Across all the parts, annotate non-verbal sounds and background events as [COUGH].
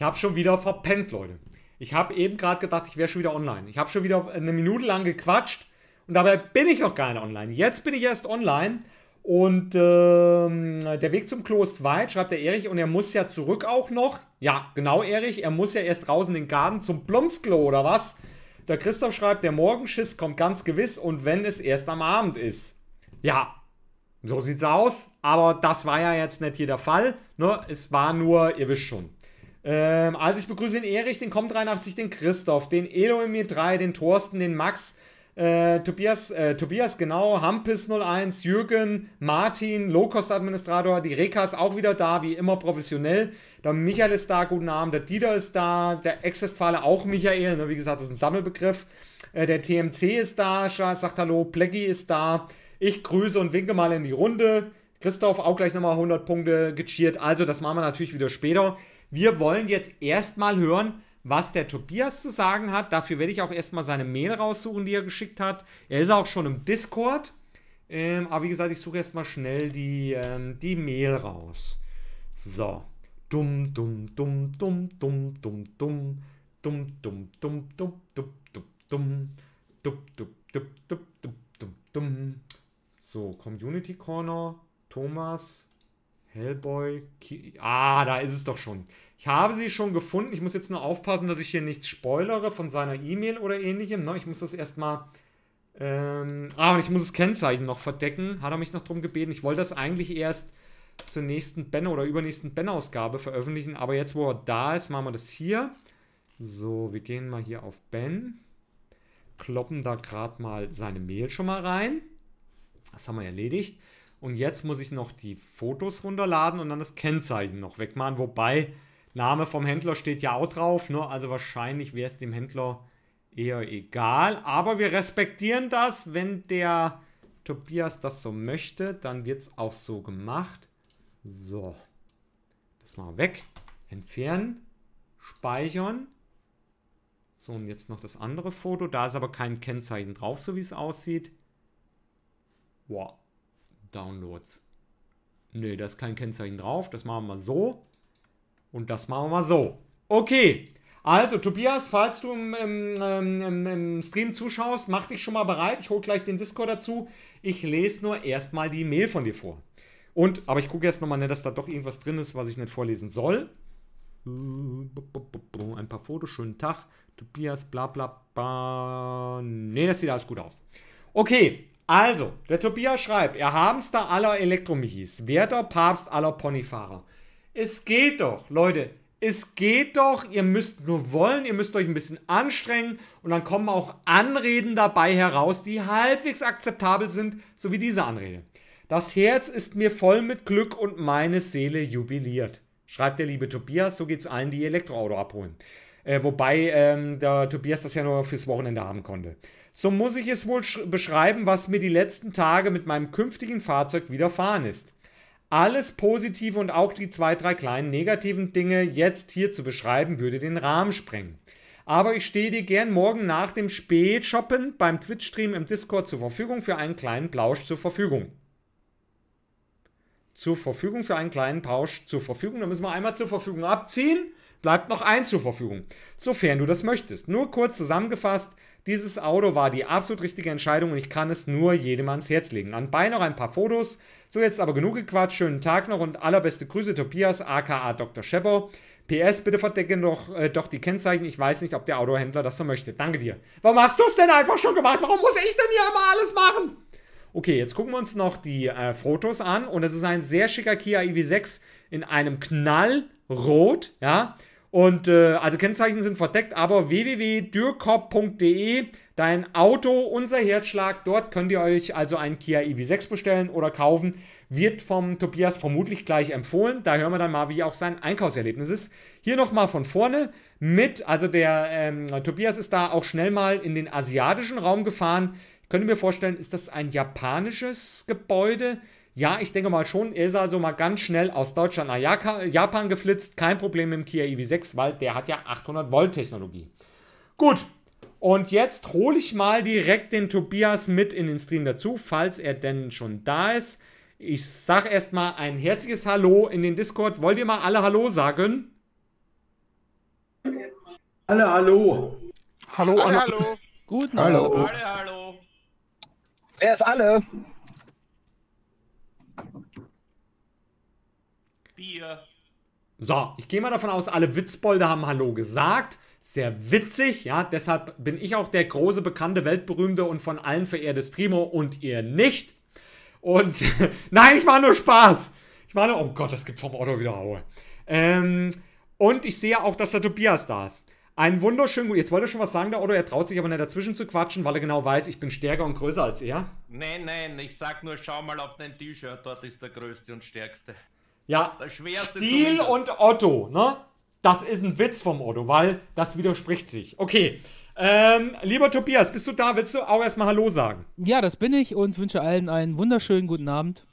Ich habe schon wieder verpennt, Leute. Ich habe eben gerade gedacht, ich wäre schon wieder online. Ich habe schon wieder eine Minute lang gequatscht und dabei bin ich noch gar nicht online. Jetzt bin ich erst online und ähm, der Weg zum Klo ist weit, schreibt der Erich. Und er muss ja zurück auch noch. Ja, genau, Erich. Er muss ja erst draußen in den Garten zum Plumpsklo oder was? Der Christoph schreibt, der Morgenschiss kommt ganz gewiss und wenn es erst am Abend ist. Ja, so sieht's aus. Aber das war ja jetzt nicht hier der Fall. Ne? Es war nur, ihr wisst schon. Ähm, also ich begrüße den Erich, den Com83, den Christoph, den Elomir 3, den Thorsten, den Max, äh, Tobias, äh, Tobias, genau, Hampis01, Jürgen, Martin, Low-Cost-Administrator, die Reka ist auch wieder da, wie immer professionell. Der Michael ist da, guten Abend, der Dieter ist da, der Ex-Westfale auch Michael, ne, wie gesagt, das ist ein Sammelbegriff. Äh, der TMC ist da, sagt Hallo, Pleggy ist da. Ich grüße und winke mal in die Runde. Christoph auch gleich nochmal 100 Punkte gecheert. Also, das machen wir natürlich wieder später. Wir wollen jetzt erstmal hören, was der Tobias zu sagen hat. Dafür werde ich auch erstmal seine Mail raussuchen, die er geschickt hat. Er ist auch schon im Discord. Ähm, aber wie gesagt, ich suche erstmal schnell die, ähm, die Mail raus. So. Dumm, dumm, dumm, dumm, dumm, dumm, dumm, dumm, dumm, dumm, dumm, dumm, dumm, dumm, dumm, dumm, dumm, dumm, dumm, dumm. So, Community Corner, Thomas. Hellboy. Ki ah, da ist es doch schon. Ich habe sie schon gefunden. Ich muss jetzt nur aufpassen, dass ich hier nichts spoilere von seiner E-Mail oder ähnlichem. Ne? Ich muss das erstmal. Ähm, ah, und ich muss das Kennzeichen noch verdecken. Hat er mich noch drum gebeten. Ich wollte das eigentlich erst zur nächsten Ben- oder übernächsten ben ausgabe veröffentlichen. Aber jetzt, wo er da ist, machen wir das hier. So, wir gehen mal hier auf Ben. Kloppen da gerade mal seine Mail schon mal rein. Das haben wir erledigt. Und jetzt muss ich noch die Fotos runterladen und dann das Kennzeichen noch wegmachen. Wobei, Name vom Händler steht ja auch drauf. Ne? Also wahrscheinlich wäre es dem Händler eher egal. Aber wir respektieren das. Wenn der Tobias das so möchte, dann wird es auch so gemacht. So. Das mal weg. Entfernen. Speichern. So, und jetzt noch das andere Foto. Da ist aber kein Kennzeichen drauf, so wie es aussieht. Boah, Downloads. Ne, da ist kein Kennzeichen drauf. Das machen wir mal so. Und das machen wir mal so. Okay. Also, Tobias, falls du im, im, im, im Stream zuschaust, mach dich schon mal bereit. Ich hole gleich den Discord dazu. Ich lese nur erstmal die Mail von dir vor. Und, aber ich gucke jetzt nochmal, ne, dass da doch irgendwas drin ist, was ich nicht vorlesen soll. Ein paar Fotos, schönen Tag. Tobias, bla bla bla. Ne, das sieht alles gut aus. Okay, also, der Tobias schreibt, ihr Hamster aller Elektromichis, werter Papst aller Ponyfahrer. Es geht doch, Leute, es geht doch, ihr müsst nur wollen, ihr müsst euch ein bisschen anstrengen und dann kommen auch Anreden dabei heraus, die halbwegs akzeptabel sind, so wie diese Anrede. Das Herz ist mir voll mit Glück und meine Seele jubiliert, schreibt der liebe Tobias, so geht's allen, die Elektroauto abholen. Äh, wobei ähm, der Tobias das ja nur fürs Wochenende haben konnte so muss ich es wohl beschreiben, was mir die letzten Tage mit meinem künftigen Fahrzeug widerfahren ist. Alles Positive und auch die zwei, drei kleinen negativen Dinge jetzt hier zu beschreiben, würde den Rahmen sprengen. Aber ich stehe dir gern morgen nach dem Spätshoppen beim Twitch-Stream im Discord zur Verfügung für einen kleinen Plausch zur Verfügung. Zur Verfügung für einen kleinen Plausch zur Verfügung. Da müssen wir einmal zur Verfügung abziehen. Bleibt noch eins zur Verfügung, sofern du das möchtest. Nur kurz zusammengefasst, dieses Auto war die absolut richtige Entscheidung und ich kann es nur jedem ans Herz legen. Anbei noch ein paar Fotos. So, jetzt aber genug gequatscht. Schönen Tag noch und allerbeste Grüße, Tobias, aka Dr. Schepper. PS, bitte verdecke noch, äh, doch die Kennzeichen. Ich weiß nicht, ob der Autohändler das so möchte. Danke dir. Warum hast du es denn einfach schon gemacht? Warum muss ich denn hier immer alles machen? Okay, jetzt gucken wir uns noch die äh, Fotos an. Und es ist ein sehr schicker Kia EV6 in einem Knallrot, ja. Und äh, also Kennzeichen sind verdeckt, aber www.dürkop.de, dein Auto, unser Herzschlag, dort könnt ihr euch also einen Kia EV6 bestellen oder kaufen. Wird vom Tobias vermutlich gleich empfohlen. Da hören wir dann mal, wie auch sein Einkaufserlebnis ist. Hier nochmal von vorne mit, also der ähm, Tobias ist da auch schnell mal in den asiatischen Raum gefahren. Könnt ihr mir vorstellen, ist das ein japanisches Gebäude? Ja, ich denke mal schon. Er ist also mal ganz schnell aus Deutschland nach Japan geflitzt. Kein Problem mit dem Kia EV6, weil der hat ja 800 Volt Technologie. Gut. Und jetzt hole ich mal direkt den Tobias mit in den Stream dazu, falls er denn schon da ist. Ich sage erstmal ein herzliches Hallo in den Discord. Wollt ihr mal alle Hallo sagen? Alle Hallo. Hallo, alle, Hallo. Guten Hallo. Alle Hallo. Wer ist alle? Bier. So, ich gehe mal davon aus, alle Witzbolde haben Hallo gesagt. Sehr witzig, ja, deshalb bin ich auch der große, bekannte, weltberühmte und von allen verehrte Strimo und ihr nicht. Und [LAUGHS] nein, ich mache nur Spaß. Ich mache nur, oh Gott, das gibt vom Otto wieder Haue. Ähm, und ich sehe auch, dass der Tobias da ist. Ein wunderschönen Jetzt wollte er schon was sagen, der Otto. Er traut sich aber nicht dazwischen zu quatschen, weil er genau weiß, ich bin stärker und größer als er. Nein, nein, ich sag nur, schau mal auf dein T-Shirt. Dort ist der größte und stärkste. Ja, Stiel und Otto, ne? Das ist ein Witz vom Otto, weil das widerspricht sich. Okay. Ähm, lieber Tobias, bist du da? Willst du auch erstmal Hallo sagen? Ja, das bin ich und wünsche allen einen wunderschönen guten Abend.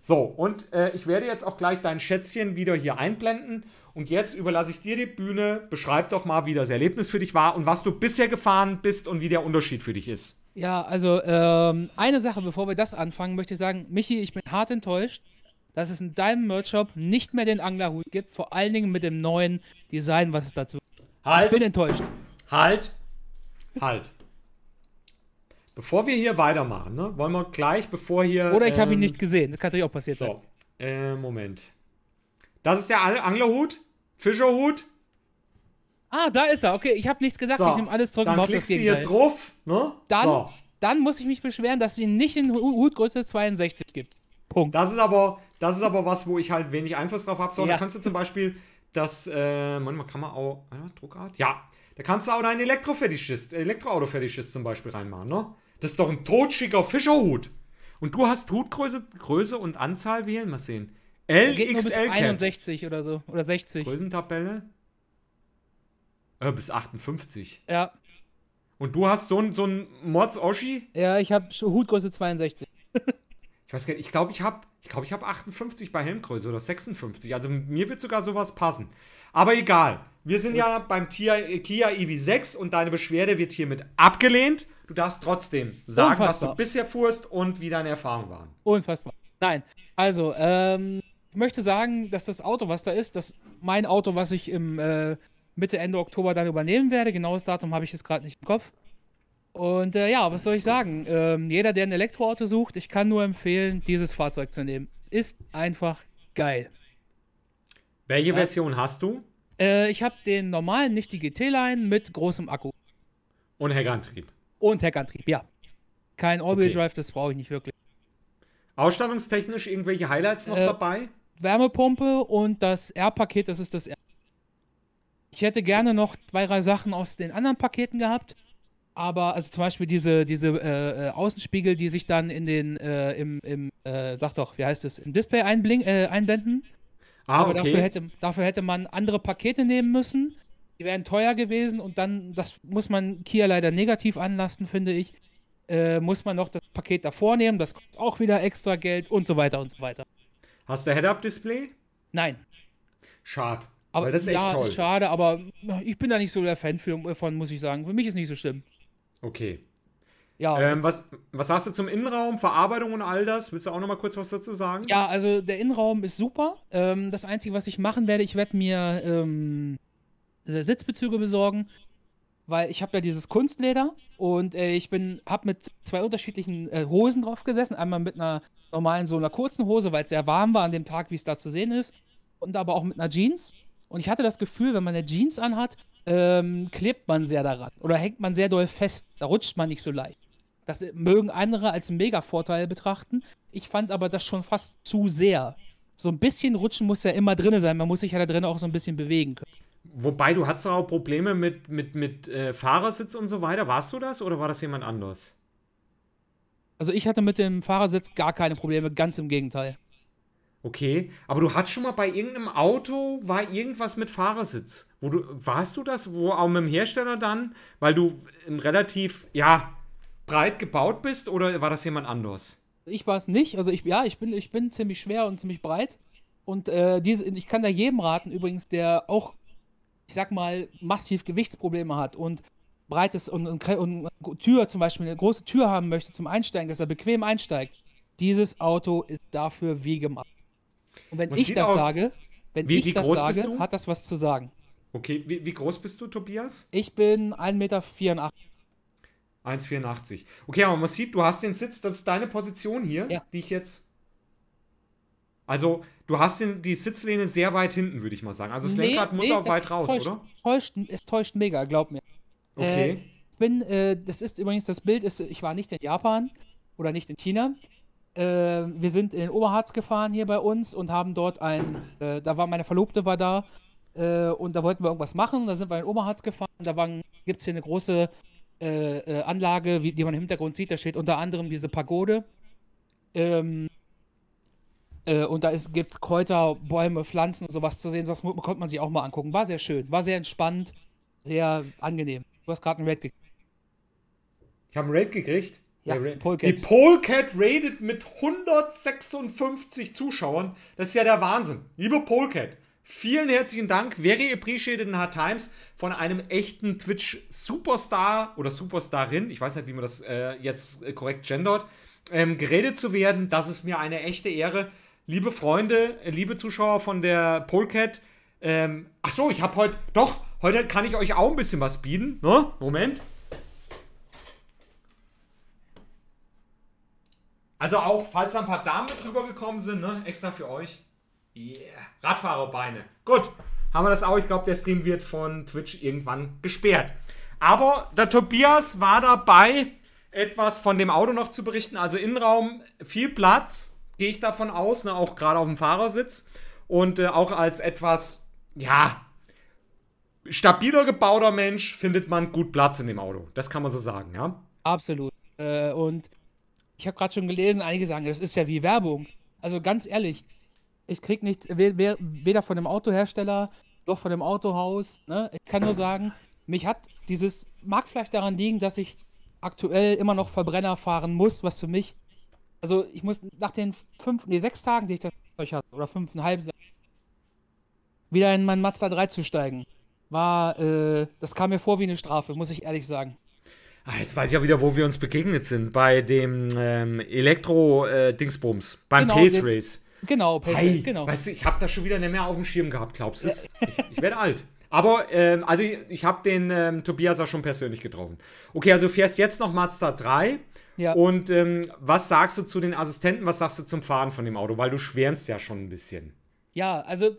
So, und äh, ich werde jetzt auch gleich dein Schätzchen wieder hier einblenden. Und jetzt überlasse ich dir die Bühne. Beschreib doch mal, wie das Erlebnis für dich war und was du bisher gefahren bist und wie der Unterschied für dich ist. Ja, also ähm, eine Sache, bevor wir das anfangen, möchte ich sagen, Michi, ich bin hart enttäuscht dass es in deinem Merch-Shop nicht mehr den Anglerhut gibt, vor allen Dingen mit dem neuen Design, was es dazu gibt. Halt. Ich bin enttäuscht. Halt. Halt. bevor wir hier weitermachen, ne, wollen wir gleich, bevor hier. Oder ich ähm, habe ihn nicht gesehen. Das kann natürlich auch passiert so. sein. Äh, Moment. Das ist der Anglerhut, Fischerhut. Ah, da ist er. Okay, ich habe nichts gesagt. So. ich nehme alles zurück. Dann klickst du hier drauf. Ne? Dann, so. dann muss ich mich beschweren, dass es ihn nicht in Hutgröße 62 gibt. Punkt. Das ist aber, das ist aber was, wo ich halt wenig Einfluss drauf habe. So, ja. da kannst du zum Beispiel das, äh, manchmal kann man auch, ja, äh, Druckart? Ja. Da kannst du auch deinen Elektrofetischist, Elektroautofetischist zum Beispiel reinmachen, ne? Das ist doch ein totschicker Fischerhut. Und du hast Hutgröße Größe und Anzahl wählen, mal sehen. LXL geht nur bis 61 oder so. Oder 60. Größentabelle? Äh, bis 58. Ja. Und du hast so einen so Mods oschi Ja, ich habe Hutgröße 62. [LAUGHS] weiß gar nicht, ich glaube, ich habe ich glaub, ich hab 58 bei Helmgröße oder 56. Also mir wird sogar sowas passen. Aber egal. Wir sind ja beim Kia, Kia e EV6 und deine Beschwerde wird hiermit abgelehnt. Du darfst trotzdem sagen, Unfassbar. was du bisher fuhrst und wie deine Erfahrungen waren. Unfassbar. Nein, also, ähm, ich möchte sagen, dass das Auto, was da ist, das mein Auto, was ich im äh, Mitte, Ende Oktober dann übernehmen werde. Genaues Datum habe ich jetzt gerade nicht im Kopf. Und äh, ja, was soll ich sagen? Ähm, jeder, der ein Elektroauto sucht, ich kann nur empfehlen, dieses Fahrzeug zu nehmen. Ist einfach geil. Welche ja. Version hast du? Äh, ich habe den normalen, nicht die GT-Line mit großem Akku. Und Heckantrieb. Und Heckantrieb, ja. Kein Orbital okay. Drive, das brauche ich nicht wirklich. Ausstattungstechnisch irgendwelche Highlights noch äh, dabei? Wärmepumpe und das R-Paket, das ist das R. Ich hätte gerne noch zwei, drei Sachen aus den anderen Paketen gehabt aber also zum Beispiel diese, diese äh, äh, Außenspiegel, die sich dann in den, äh, im, im äh, sag doch, wie heißt es, im Display einblink, äh, einblenden. Ah, aber dafür, hätte, dafür hätte man andere Pakete nehmen müssen. Die wären teuer gewesen und dann, das muss man Kia leider negativ anlasten, finde ich. Äh, muss man noch das Paket davor nehmen, das kostet auch wieder extra Geld und so weiter und so weiter. Hast du Head-Up-Display? Nein. Schade. Aber Weil das ist ja, echt toll. Schade, aber ich bin da nicht so der Fan von, muss ich sagen. Für mich ist nicht so schlimm. Okay. Ja. Ähm, was, was sagst du zum Innenraum, Verarbeitung und all das? Willst du auch noch mal kurz was dazu sagen? Ja, also der Innenraum ist super. Ähm, das Einzige, was ich machen werde, ich werde mir ähm, äh, Sitzbezüge besorgen, weil ich habe ja dieses Kunstleder und äh, ich bin habe mit zwei unterschiedlichen äh, Hosen drauf gesessen. Einmal mit einer normalen, so einer kurzen Hose, weil es sehr warm war an dem Tag, wie es da zu sehen ist. Und aber auch mit einer Jeans. Und ich hatte das Gefühl, wenn man eine Jeans anhat, ähm, klebt man sehr daran oder hängt man sehr doll fest. Da rutscht man nicht so leicht. Das mögen andere als Mega-Vorteil betrachten. Ich fand aber das schon fast zu sehr. So ein bisschen rutschen muss ja immer drin sein. Man muss sich ja da drin auch so ein bisschen bewegen können. Wobei, du hattest auch Probleme mit, mit, mit äh, Fahrersitz und so weiter. Warst du das oder war das jemand anders? Also ich hatte mit dem Fahrersitz gar keine Probleme, ganz im Gegenteil. Okay, aber du hattest schon mal bei irgendeinem Auto, war irgendwas mit Fahrersitz. Wo du, warst du das? Wo auch mit dem Hersteller dann? Weil du relativ, ja, breit gebaut bist oder war das jemand anders? Ich war es nicht. Also ich, ja, ich bin, ich bin ziemlich schwer und ziemlich breit. Und äh, diese, ich kann da jedem raten, übrigens, der auch, ich sag mal, massiv Gewichtsprobleme hat und breites und, und, und Tür zum Beispiel, eine große Tür haben möchte zum Einsteigen, dass er bequem einsteigt. Dieses Auto ist dafür wie gemacht. Und wenn Man ich das auch, sage, wenn wie, ich wie das sage, hat das was zu sagen. Okay, wie, wie, groß bist du, Tobias? Ich bin 1,84 Meter. 1,84. Okay, aber man sieht, du hast den Sitz, das ist deine Position hier, ja. die ich jetzt. Also, du hast den, die Sitzlehne sehr weit hinten, würde ich mal sagen. Also, das nee, Lenkrad muss nee, auch weit raus, täuscht, oder? Täuscht, es täuscht mega, glaub mir. Okay. Äh, bin, äh, das ist übrigens das Bild, ist, ich war nicht in Japan oder nicht in China äh, wir sind in den Oberharz gefahren hier bei uns und haben dort ein, äh, da war meine Verlobte war da äh, und da wollten wir irgendwas machen da sind wir in den Oberharz gefahren und da gibt es hier eine große äh, äh, Anlage, wie, die man im Hintergrund sieht, da steht unter anderem diese Pagode ähm, äh, und da gibt es Kräuter, Bäume, Pflanzen und sowas zu sehen, sowas konnte man sich auch mal angucken, war sehr schön, war sehr entspannt, sehr angenehm. Du hast gerade einen Raid gekriegt. Ich habe einen Raid gekriegt. Ja, Polecat. Die Polecat rated mit 156 Zuschauern. Das ist ja der Wahnsinn. Liebe Polecat, vielen herzlichen Dank. Very appreciated in Hard Times von einem echten Twitch-Superstar oder Superstarin. Ich weiß nicht, wie man das äh, jetzt äh, korrekt gendert. Ähm, geredet zu werden, das ist mir eine echte Ehre. Liebe Freunde, äh, liebe Zuschauer von der Polecat. Ähm, ach so, ich habe heute, doch, heute kann ich euch auch ein bisschen was bieten. Ne? Moment. Also auch, falls da ein paar Damen drüber gekommen sind, ne? extra für euch. Yeah. Radfahrerbeine. Gut, haben wir das auch. Ich glaube, der Stream wird von Twitch irgendwann gesperrt. Aber der Tobias war dabei, etwas von dem Auto noch zu berichten. Also Innenraum, viel Platz, gehe ich davon aus, ne? auch gerade auf dem Fahrersitz. Und äh, auch als etwas, ja, stabiler gebauter Mensch findet man gut Platz in dem Auto. Das kann man so sagen, ja? Absolut. Äh, und ich habe gerade schon gelesen, einige sagen, das ist ja wie Werbung. Also ganz ehrlich, ich krieg nichts, weder von dem Autohersteller noch von dem Autohaus. Ne? Ich kann nur sagen, mich hat dieses, mag vielleicht daran liegen, dass ich aktuell immer noch Verbrenner fahren muss, was für mich, also ich muss nach den fünf, nee, sechs Tagen, die ich das Zeug hatte, oder fünfeinhalb, wieder in meinen Mazda 3 zu steigen, war, äh, das kam mir vor wie eine Strafe, muss ich ehrlich sagen. Ah, jetzt weiß ich ja wieder, wo wir uns begegnet sind. Bei dem ähm, Elektro-Dingsbums. Äh, beim genau, Pace Race. Genau, Pace Race, genau. Weißt du, ich habe da schon wieder nicht mehr auf dem Schirm gehabt, glaubst du? Ja. Ich, ich werde alt. Aber, ähm, also ich, ich habe den ähm, Tobias auch schon persönlich getroffen. Okay, also fährst jetzt noch Mazda 3. Ja. Und ähm, was sagst du zu den Assistenten, was sagst du zum Fahren von dem Auto? Weil du schwärmst ja schon ein bisschen. Ja, also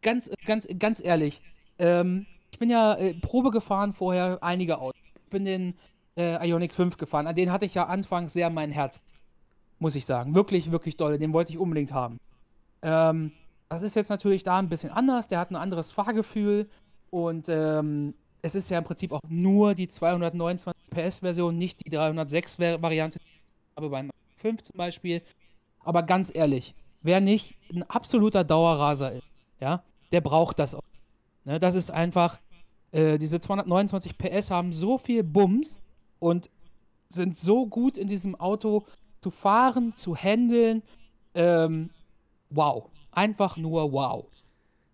ganz, ganz, ganz ehrlich, ähm, ich bin ja äh, Probe gefahren vorher einige Autos bin den äh, Ionic 5 gefahren. An den hatte ich ja anfangs sehr mein Herz. Muss ich sagen. Wirklich, wirklich doll. Den wollte ich unbedingt haben. Ähm, das ist jetzt natürlich da ein bisschen anders. Der hat ein anderes Fahrgefühl. Und ähm, es ist ja im Prinzip auch nur die 229 PS-Version, nicht die 306-Variante. Aber beim 5 zum Beispiel. Aber ganz ehrlich, wer nicht ein absoluter Dauerraser ist, ja, der braucht das auch. Ne, das ist einfach, äh, diese 229 PS haben so viel Bums und sind so gut in diesem Auto zu fahren, zu handeln. Ähm, wow. Einfach nur wow.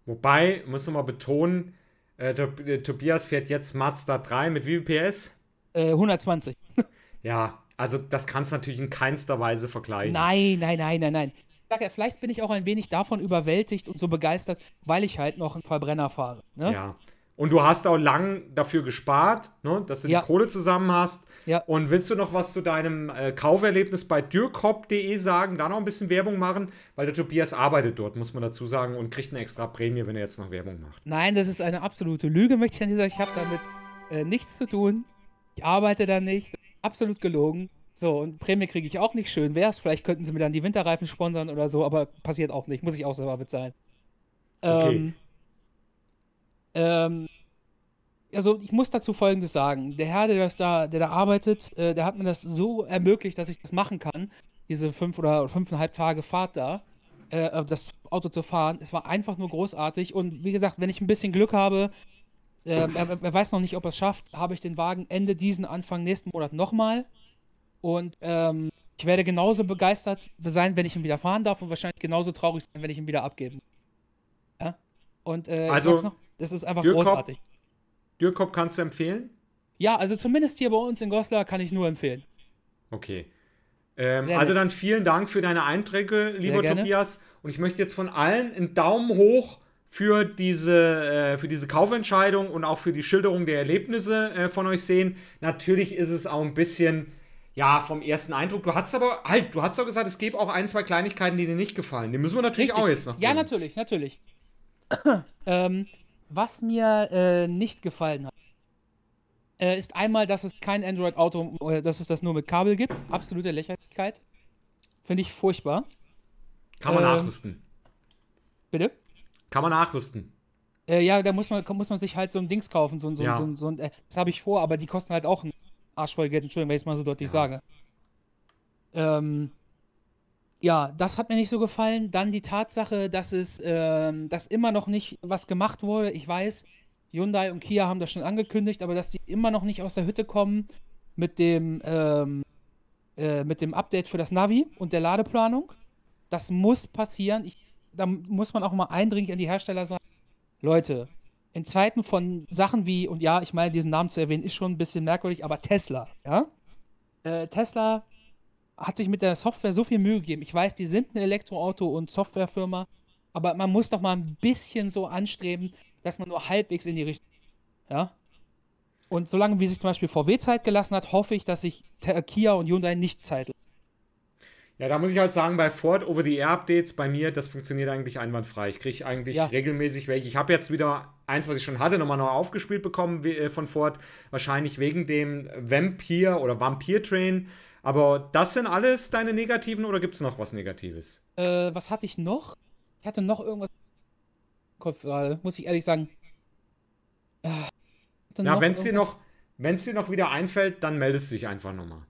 Wobei, muss man mal betonen, äh, äh, Tobias fährt jetzt Mazda 3 mit wie viel PS? Äh, 120. [LAUGHS] ja, also das kannst du natürlich in keinster Weise vergleichen. Nein, nein, nein, nein, nein. Sag, vielleicht bin ich auch ein wenig davon überwältigt und so begeistert, weil ich halt noch einen Verbrenner fahre. Ne? Ja. Und du hast auch lang dafür gespart, ne, dass du ja. die Kohle zusammen hast. Ja. Und willst du noch was zu deinem äh, Kauferlebnis bei dürkop.de sagen? Da noch ein bisschen Werbung machen, weil der Tobias arbeitet dort, muss man dazu sagen, und kriegt eine extra Prämie, wenn er jetzt noch Werbung macht. Nein, das ist eine absolute Lüge, möchte ich an dieser. Ich habe damit äh, nichts zu tun. Ich arbeite da nicht. Absolut gelogen. So, und Prämie kriege ich auch nicht. Schön wäre es. Vielleicht könnten sie mir dann die Winterreifen sponsern oder so, aber passiert auch nicht. Muss ich auch selber bezahlen. Okay. Ähm, ähm, also ich muss dazu Folgendes sagen. Der Herr, der, das da, der da arbeitet, äh, der hat mir das so ermöglicht, dass ich das machen kann. Diese fünf oder fünfeinhalb Tage Fahrt da, äh, äh das Auto zu fahren. Es war einfach nur großartig. Und wie gesagt, wenn ich ein bisschen Glück habe, äh, er, er, weiß noch nicht, ob er es schafft, habe ich den Wagen Ende diesen, Anfang nächsten Monat nochmal. Und ähm, ich werde genauso begeistert sein, wenn ich ihn wieder fahren darf und wahrscheinlich genauso traurig sein, wenn ich ihn wieder abgeben. Ja? Und, äh, also, das ist einfach Dürkop, großartig. Dürkop kannst du empfehlen? Ja, also zumindest hier bei uns in Goslar kann ich nur empfehlen. Okay. Ähm, also dann vielen Dank für deine Einträge, lieber Tobias. Und ich möchte jetzt von allen einen Daumen hoch für diese, äh, für diese Kaufentscheidung und auch für die Schilderung der Erlebnisse äh, von euch sehen. Natürlich ist es auch ein bisschen ja, vom ersten Eindruck. Du hast aber halt, du hast doch gesagt, es gäbe auch ein, zwei Kleinigkeiten, die dir nicht gefallen. Die müssen wir natürlich Richtig. auch jetzt noch. Bringen. Ja, natürlich, natürlich. [CLEARS THROAT] ähm, was mir äh, nicht gefallen hat, äh, ist einmal, dass es kein Android-Auto, äh, dass es das nur mit Kabel gibt. Absolute Lächerlichkeit. Finde ich furchtbar. Kann man ähm, nachrüsten. Bitte? Kann man nachrüsten. Äh, ja, da muss man, muss man sich halt so ein Dings kaufen. So, so, ja. so, so äh, das habe ich vor, aber die kosten halt auch ein Arsch voll Geld. Entschuldigung, wenn ich es mal so deutlich ja. sage. Ähm, ja, das hat mir nicht so gefallen. Dann die Tatsache, dass es, ähm, dass immer noch nicht was gemacht wurde. Ich weiß, Hyundai und Kia haben das schon angekündigt, aber dass die immer noch nicht aus der Hütte kommen mit dem, ähm, äh, mit dem Update für das Navi und der Ladeplanung. Das muss passieren. Ich, da muss man auch mal eindringlich an die Hersteller sagen. Leute, in Zeiten von Sachen wie, und ja, ich meine, diesen Namen zu erwähnen, ist schon ein bisschen merkwürdig, aber Tesla, ja? Äh, Tesla hat sich mit der Software so viel Mühe gegeben. Ich weiß, die sind ein Elektroauto- und Softwarefirma, aber man muss doch mal ein bisschen so anstreben, dass man nur halbwegs in die Richtung. Ja? Und solange wie sich zum Beispiel VW Zeit gelassen hat, hoffe ich, dass sich äh, Kia und Hyundai nicht Zeit lassen. Ja, da muss ich halt sagen, bei Ford Over-the-Air-Updates bei mir, das funktioniert eigentlich einwandfrei. Ich kriege eigentlich ja. regelmäßig welche. Ich habe jetzt wieder eins, was ich schon hatte, nochmal neu aufgespielt bekommen äh, von Ford. Wahrscheinlich wegen dem Vampir oder Vampir Train. Aber das sind alles deine negativen oder gibt es noch was Negatives? Äh, was hatte ich noch? Ich hatte noch irgendwas im Kopf gerade, muss ich ehrlich sagen. Äh, Na, wenn es dir noch, dir noch wieder einfällt, dann meldest du dich einfach nochmal.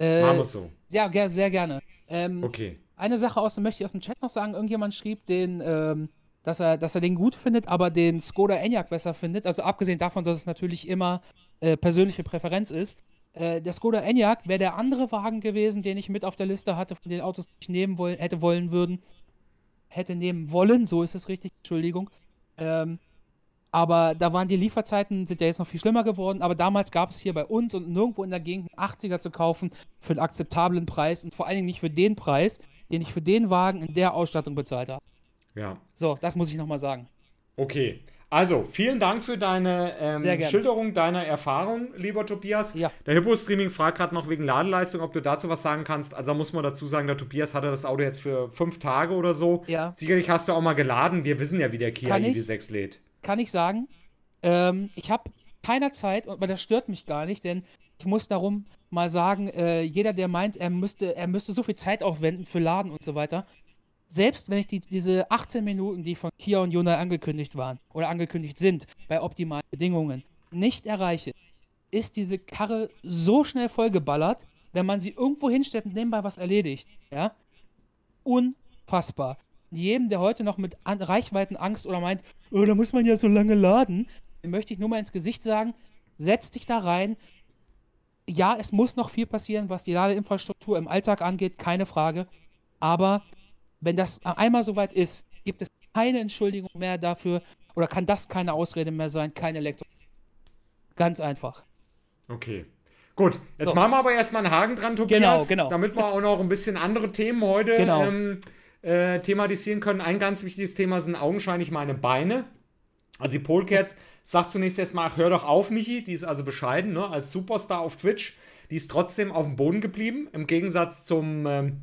Äh, Machen wir es so. Ja, sehr gerne. Ähm, okay. Eine Sache aus, möchte ich aus dem Chat noch sagen. Irgendjemand schrieb den, ähm, dass er, dass er den gut findet, aber den Skoda Enyaq besser findet. Also abgesehen davon, dass es natürlich immer äh, persönliche Präferenz ist. Äh, der Skoda Enyaq wäre der andere Wagen gewesen, den ich mit auf der Liste hatte, von den Autos, die ich nehmen wollen, hätte wollen würden. Hätte nehmen wollen, so ist es richtig, Entschuldigung. Ähm, aber da waren die Lieferzeiten, sind ja jetzt noch viel schlimmer geworden. Aber damals gab es hier bei uns und nirgendwo in der Gegend einen 80er zu kaufen für einen akzeptablen Preis und vor allen Dingen nicht für den Preis, den ich für den Wagen in der Ausstattung bezahlt habe. Ja. So, das muss ich nochmal sagen. Okay. Also, vielen Dank für deine ähm, Schilderung deiner Erfahrung, lieber Tobias. Ja. Der Hippo-Streaming fragt gerade noch wegen Ladeleistung, ob du dazu was sagen kannst. Also muss man dazu sagen, der Tobias hatte das Auto jetzt für fünf Tage oder so. Ja. Sicherlich hast du auch mal geladen. Wir wissen ja, wie der Kia EV6 lädt. Kann ich sagen. Ähm, ich habe keiner Zeit, aber das stört mich gar nicht, denn ich muss darum mal sagen, äh, jeder, der meint, er müsste, er müsste so viel Zeit aufwenden für Laden und so weiter, selbst wenn ich die, diese 18 Minuten, die von Kia und Jonah angekündigt waren oder angekündigt sind, bei optimalen Bedingungen nicht erreiche, ist diese Karre so schnell vollgeballert, wenn man sie irgendwo hinstellt und nebenbei was erledigt. Ja? Unfassbar. Jedem, der heute noch mit An Reichweitenangst oder meint, oh, da muss man ja so lange laden, möchte ich nur mal ins Gesicht sagen, setz dich da rein. Ja, es muss noch viel passieren, was die Ladeinfrastruktur im Alltag angeht, keine Frage. Aber wenn das einmal soweit ist, gibt es keine Entschuldigung mehr dafür oder kann das keine Ausrede mehr sein, kein Elektro. Ganz einfach. Okay. Gut, jetzt so. machen wir aber erstmal einen Haken dran, Tobias. Genau, genau. Damit wir auch noch ein bisschen andere Themen heute genau. ähm, äh, thematisieren können. Ein ganz wichtiges Thema sind augenscheinlich meine Beine. Also die Polcat sagt zunächst erstmal, hör doch auf, Michi, die ist also bescheiden, ne? als Superstar auf Twitch. Die ist trotzdem auf dem Boden geblieben, im Gegensatz zum ähm,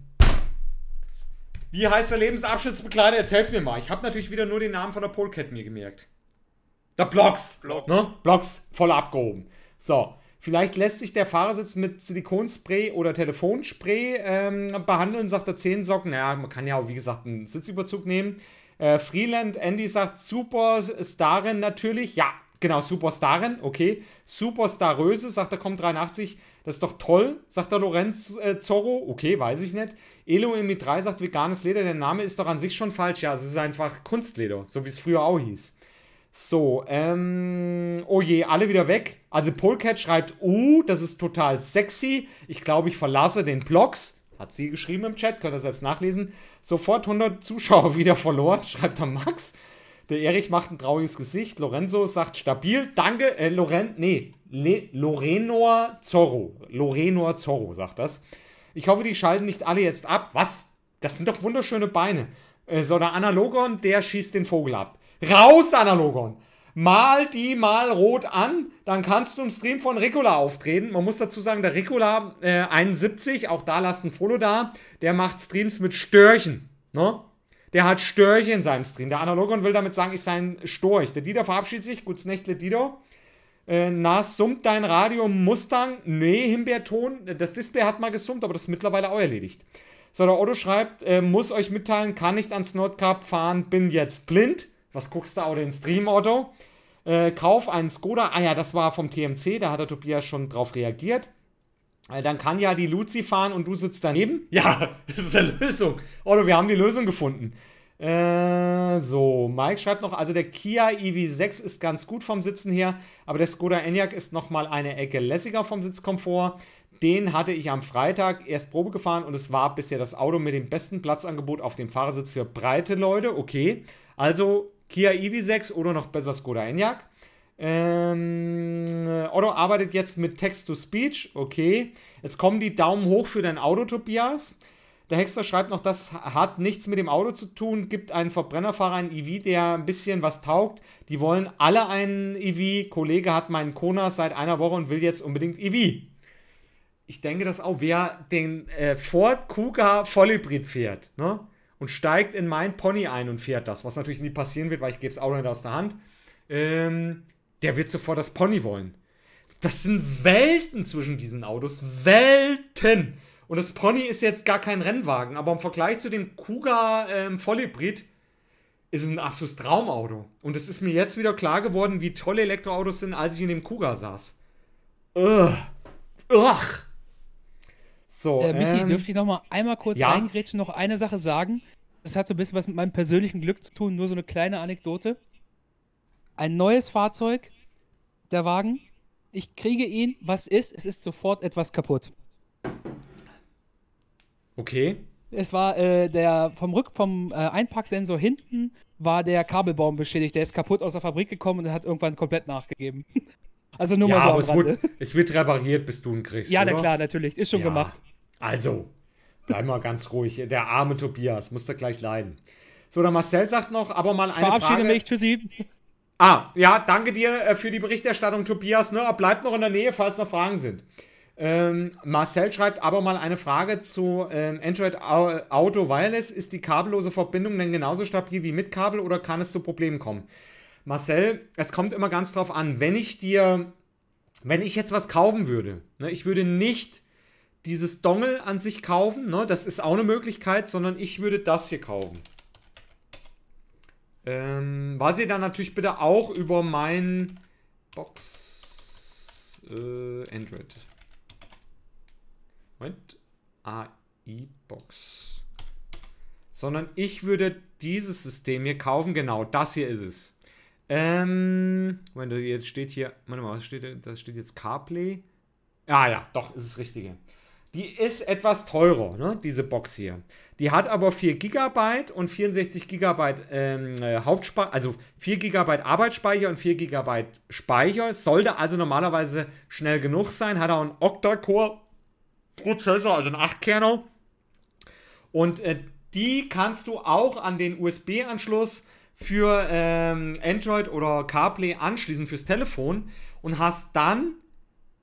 wie heißt der Lebensabschnittsbegleiter? Jetzt helft mir mal. Ich habe natürlich wieder nur den Namen von der Polecat mir gemerkt. Der Blocks. Blocks. Ne? Blocks, voll abgehoben. So, vielleicht lässt sich der Fahrersitz mit Silikonspray oder Telefonspray ähm, behandeln, sagt der Zehensocken. Naja, man kann ja auch, wie gesagt, einen Sitzüberzug nehmen. Äh, Freeland, Andy sagt Superstarin natürlich. Ja, genau, Superstarin, okay. Superstaröse, sagt der Kommt83. Das ist doch toll, sagt der Lorenz äh, Zorro. Okay, weiß ich nicht. Elohim mit 3 sagt veganes Leder, der Name ist doch an sich schon falsch. Ja, es ist einfach Kunstleder, so wie es früher auch hieß. So, ähm, oh je, alle wieder weg. Also Polcat schreibt, uh, das ist total sexy. Ich glaube, ich verlasse den Blogs. Hat sie geschrieben im Chat, könnt ihr selbst nachlesen. Sofort 100 [LAUGHS] Zuschauer wieder verloren, schreibt dann Max. Der Erich macht ein trauriges Gesicht. Lorenzo sagt stabil. Danke, äh, Loren, nee, Le Lorenor Zorro. Lorenor Zorro sagt das. Ich hoffe, die schalten nicht alle jetzt ab. Was? Das sind doch wunderschöne Beine. Äh, so der Analogon, der schießt den Vogel ab. Raus, Analogon! Mal die mal rot an, dann kannst du im Stream von Ricola auftreten. Man muss dazu sagen, der Ricola äh, 71, auch da lasst ein Follow da, der macht Streams mit Störchen. Ne? Der hat Störche in seinem Stream. Der Analogon will damit sagen, ich sei ein Storch. Der Dieter verabschiedet sich. Guts Nächtle, Dieter. Äh, Nas summt dein Radio Mustang. Nee, Himbeerton. Das Display hat mal gesummt, aber das ist mittlerweile auch erledigt. So, der Otto schreibt, äh, muss euch mitteilen, kann nicht ans Nordkap fahren, bin jetzt blind. Was guckst du auch den Stream, Otto? Äh, kauf einen Skoda. Ah ja, das war vom TMC, da hat der Tobias schon drauf reagiert. Äh, dann kann ja die Luzi fahren und du sitzt daneben. Ja, [LAUGHS] das ist eine Lösung. Otto, wir haben die Lösung gefunden. Äh, so, Mike schreibt noch, also der Kia EV6 ist ganz gut vom Sitzen her, aber der Skoda Enyaq ist nochmal eine Ecke lässiger vom Sitzkomfort. Den hatte ich am Freitag erst Probe gefahren und es war bisher das Auto mit dem besten Platzangebot auf dem Fahrersitz für breite Leute. Okay, also Kia EV6 oder noch besser Skoda Enyaq. Ähm, Otto arbeitet jetzt mit Text-to-Speech. Okay, jetzt kommen die Daumen hoch für dein Auto, Tobias. Der Hexter schreibt noch, das hat nichts mit dem Auto zu tun, gibt einen Verbrennerfahrer ein EV, der ein bisschen was taugt. Die wollen alle einen EV. Kollege hat meinen Kona seit einer Woche und will jetzt unbedingt EV. Ich denke, dass auch wer den äh, Ford Kuga Vollhybrid fährt ne, und steigt in mein Pony ein und fährt das, was natürlich nie passieren wird, weil ich gebe es Auto nicht aus der Hand, ähm, der wird sofort das Pony wollen. Das sind Welten zwischen diesen Autos. Welten! Und das Pony ist jetzt gar kein Rennwagen, aber im Vergleich zu dem Kuga ähm, Vollhybrid ist es ein absolutes Traumauto. Und es ist mir jetzt wieder klar geworden, wie tolle Elektroautos sind, als ich in dem Kuga saß. Ugh. Ugh. So, äh, Michi, ähm, dürfte ich noch mal einmal kurz ja? reingrätschen, noch eine Sache sagen? Das hat so ein bisschen was mit meinem persönlichen Glück zu tun, nur so eine kleine Anekdote. Ein neues Fahrzeug, der Wagen, ich kriege ihn, was ist, es ist sofort etwas kaputt. Okay. Es war äh, der vom Rück vom äh, Einpacksensor hinten war der Kabelbaum beschädigt. Der ist kaputt aus der Fabrik gekommen und hat irgendwann komplett nachgegeben. [LAUGHS] also nur ja, mal so aber es, wurde, es, wird repariert, bis du ihn kriegst. Ja, oder? na klar, natürlich. Ist schon ja. gemacht. Also, bleib mal ganz ruhig. Der arme Tobias muss da gleich leiden. So, der Marcel sagt noch, aber mal eine Verabschiede Frage. mich, tschüssi. Ah, ja, danke dir äh, für die Berichterstattung, Tobias. Ne, bleib noch in der Nähe, falls noch Fragen sind. Ähm, Marcel schreibt aber mal eine Frage zu ähm, Android Auto Wireless. Ist die kabellose Verbindung denn genauso stabil wie mit Kabel oder kann es zu Problemen kommen? Marcel, es kommt immer ganz drauf an. Wenn ich dir, wenn ich jetzt was kaufen würde, ne, ich würde nicht dieses Dongle an sich kaufen, ne, das ist auch eine Möglichkeit, sondern ich würde das hier kaufen. Ähm, was ihr dann natürlich bitte auch über mein Box äh, Android Moment. AI-Box. Sondern ich würde dieses System hier kaufen. Genau, das hier ist es. Ähm, Moment, jetzt steht hier, warte mal, was steht da? Das steht jetzt CarPlay. Ah ja, doch, ist das Richtige. Die ist etwas teurer, ne, diese Box hier. Die hat aber 4 GB und 64 GB ähm, äh, Hauptspeicher, also 4 GB Arbeitsspeicher und 4 GB Speicher. Sollte also normalerweise schnell genug sein. Hat auch einen Octa-Core Prozessor, also ein 8-Kerner. Und äh, die kannst du auch an den USB-Anschluss für ähm, Android oder CarPlay anschließen fürs Telefon und hast dann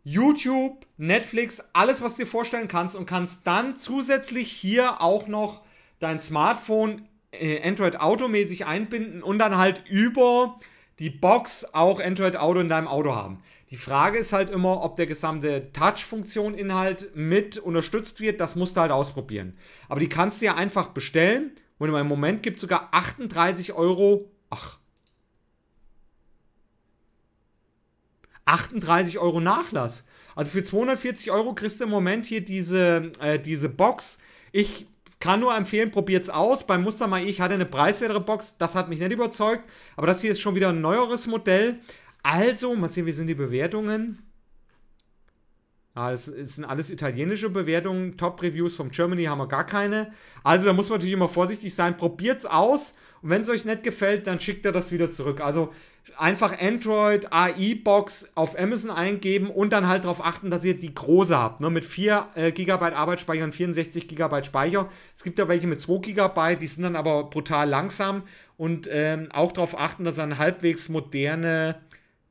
YouTube, Netflix, alles, was du dir vorstellen kannst und kannst dann zusätzlich hier auch noch dein Smartphone äh, Android Auto mäßig einbinden und dann halt über die Box auch Android Auto in deinem Auto haben. Die Frage ist halt immer, ob der gesamte Touch-Funktion-Inhalt mit unterstützt wird. Das musst du halt ausprobieren. Aber die kannst du ja einfach bestellen. Und im Moment gibt es sogar 38 Euro. Ach. 38 Euro Nachlass. Also für 240 Euro kriegst du im Moment hier diese, äh, diese Box. Ich kann nur empfehlen, probiert's aus. Beim Mustermai, ich hatte eine preiswertere Box, das hat mich nicht überzeugt. Aber das hier ist schon wieder ein neueres Modell. Also, mal sehen, wie sind die Bewertungen. Ah, es, es sind alles italienische Bewertungen. Top-Reviews vom Germany haben wir gar keine. Also, da muss man natürlich immer vorsichtig sein. Probiert's aus. Und wenn es euch nicht gefällt, dann schickt ihr das wieder zurück. Also einfach Android AI-Box auf Amazon eingeben und dann halt darauf achten, dass ihr die große habt. Ne? Mit 4 äh, GB Arbeitsspeicher und 64 GB Speicher. Es gibt ja welche mit 2 GB, die sind dann aber brutal langsam. Und ähm, auch darauf achten, dass ihr eine halbwegs moderne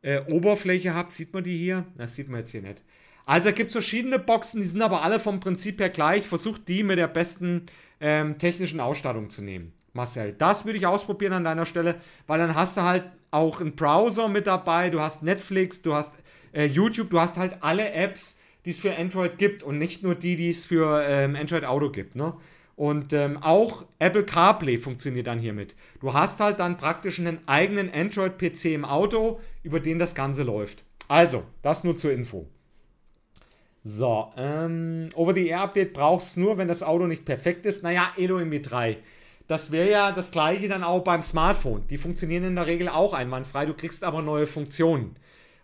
äh, Oberfläche habt, sieht man die hier? Das sieht man jetzt hier nicht. Also es gibt verschiedene Boxen, die sind aber alle vom Prinzip her gleich. Versucht die mit der besten ähm, technischen Ausstattung zu nehmen. Marcel, das würde ich ausprobieren an deiner Stelle, weil dann hast du halt auch einen Browser mit dabei, du hast Netflix, du hast äh, YouTube, du hast halt alle Apps, die es für Android gibt und nicht nur die, die es für ähm, Android Auto gibt. Ne? Und ähm, auch Apple CarPlay funktioniert dann hiermit. Du hast halt dann praktisch einen eigenen Android-PC im Auto, über den das Ganze läuft. Also, das nur zur Info. So, ähm, Over-the-Air-Update braucht es nur, wenn das Auto nicht perfekt ist. Naja, Elohim 3 e Das wäre ja das gleiche dann auch beim Smartphone. Die funktionieren in der Regel auch einwandfrei, du kriegst aber neue Funktionen.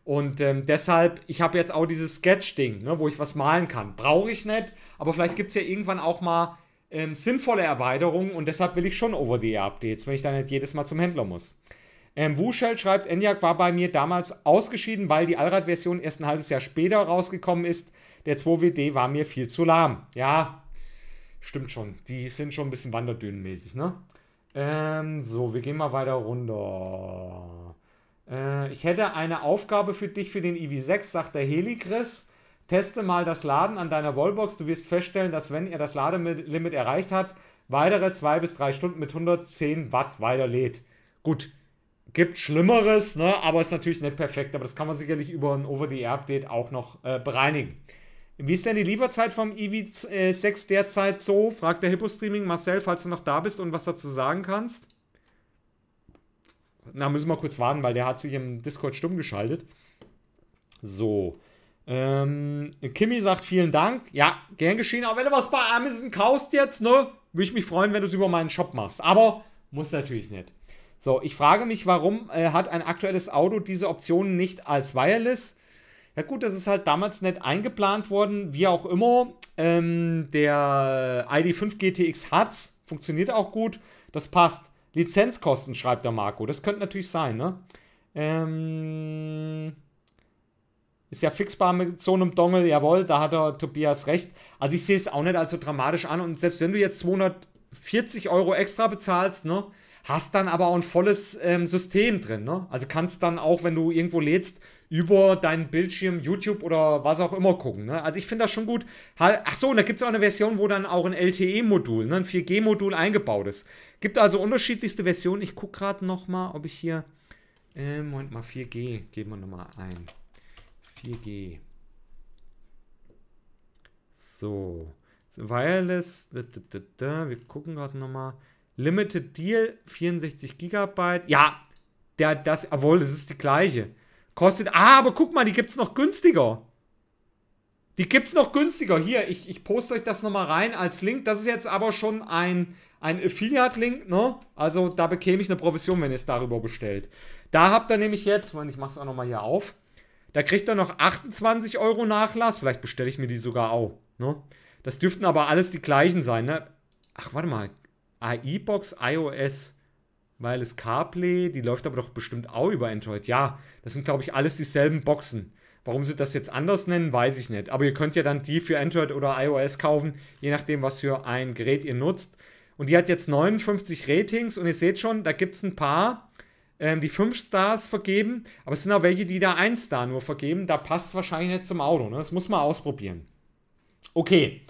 Und ähm, deshalb, ich habe jetzt auch dieses Sketch-Ding, ne, wo ich was malen kann. Brauche ich nicht, aber vielleicht gibt es ja irgendwann auch mal ähm, sinnvolle Erweiterungen und deshalb will ich schon Over-the-Air-Updates, wenn ich dann nicht jedes Mal zum Händler muss. Ähm, Wuschel schreibt, ENIAC war bei mir damals ausgeschieden, weil die Allrad-Version erst ein halbes Jahr später rausgekommen ist. Der 2WD war mir viel zu lahm. Ja, stimmt schon. Die sind schon ein bisschen wanderdünenmäßig, ne? Ähm, so, wir gehen mal weiter runter. Äh, ich hätte eine Aufgabe für dich für den EV6, sagt der Heli Teste mal das Laden an deiner Wallbox. Du wirst feststellen, dass wenn er das Ladelimit erreicht hat, weitere zwei bis drei Stunden mit 110 Watt weiterlädt. Gut, gibt Schlimmeres, ne? aber ist natürlich nicht perfekt. Aber das kann man sicherlich über ein Over-the-Air-Update auch noch äh, bereinigen. Wie ist denn die Lieferzeit vom EV 6 äh, derzeit so? Fragt der Hippo-Streaming. Marcel, falls du noch da bist und was dazu sagen kannst. Na, müssen wir kurz warten, weil der hat sich im Discord stumm geschaltet. So. Ähm, Kimi sagt vielen Dank. Ja, gern geschehen. Aber wenn du was bei Amazon kaufst jetzt, ne? Würde ich mich freuen, wenn du es über meinen Shop machst. Aber muss natürlich nicht. So, ich frage mich, warum äh, hat ein aktuelles Auto diese Optionen nicht als Wireless? Ja gut, das ist halt damals nicht eingeplant worden, wie auch immer. Ähm, der ID5 GTX hat's, funktioniert auch gut, das passt. Lizenzkosten, schreibt der Marco. Das könnte natürlich sein, ne? Ähm, ist ja fixbar mit so einem Dongel, jawohl, da hat der Tobias recht. Also ich sehe es auch nicht als so dramatisch an und selbst wenn du jetzt 240 Euro extra bezahlst, ne? hast dann aber auch ein volles ähm, System drin. Ne? Also kannst dann auch, wenn du irgendwo lädst, über deinen Bildschirm, YouTube oder was auch immer gucken. Ne? Also ich finde das schon gut. Ach so, und da gibt es auch eine Version, wo dann auch ein LTE-Modul, ne? ein 4G-Modul eingebaut ist. Gibt also unterschiedlichste Versionen. Ich gucke gerade noch mal, ob ich hier... Äh, Moment mal, 4G geben wir nochmal ein. 4G. So. Wireless. wir gucken gerade nochmal. mal. Limited Deal, 64 GB. Ja, der, das, obwohl, das ist die gleiche. Kostet, ah, aber guck mal, die gibt es noch günstiger. Die gibt es noch günstiger. Hier, ich, ich poste euch das nochmal rein als Link. Das ist jetzt aber schon ein, ein Affiliate-Link, ne? Also da bekäme ich eine Provision, wenn ihr es darüber bestellt. Da habt ihr nämlich jetzt, und ich mach's auch nochmal hier auf, da kriegt ihr noch 28 Euro Nachlass. Vielleicht bestelle ich mir die sogar auch, ne? Das dürften aber alles die gleichen sein, ne? Ach, warte mal. AI-Box iOS, weil es CarPlay, die läuft aber doch bestimmt auch über Android. Ja, das sind, glaube ich, alles dieselben Boxen. Warum sie das jetzt anders nennen, weiß ich nicht. Aber ihr könnt ja dann die für Android oder iOS kaufen, je nachdem, was für ein Gerät ihr nutzt. Und die hat jetzt 59 Ratings und ihr seht schon, da gibt es ein paar, ähm, die 5 Stars vergeben, aber es sind auch welche, die da 1 Star nur vergeben. Da passt es wahrscheinlich nicht zum Auto. Ne? Das muss man ausprobieren. Okay,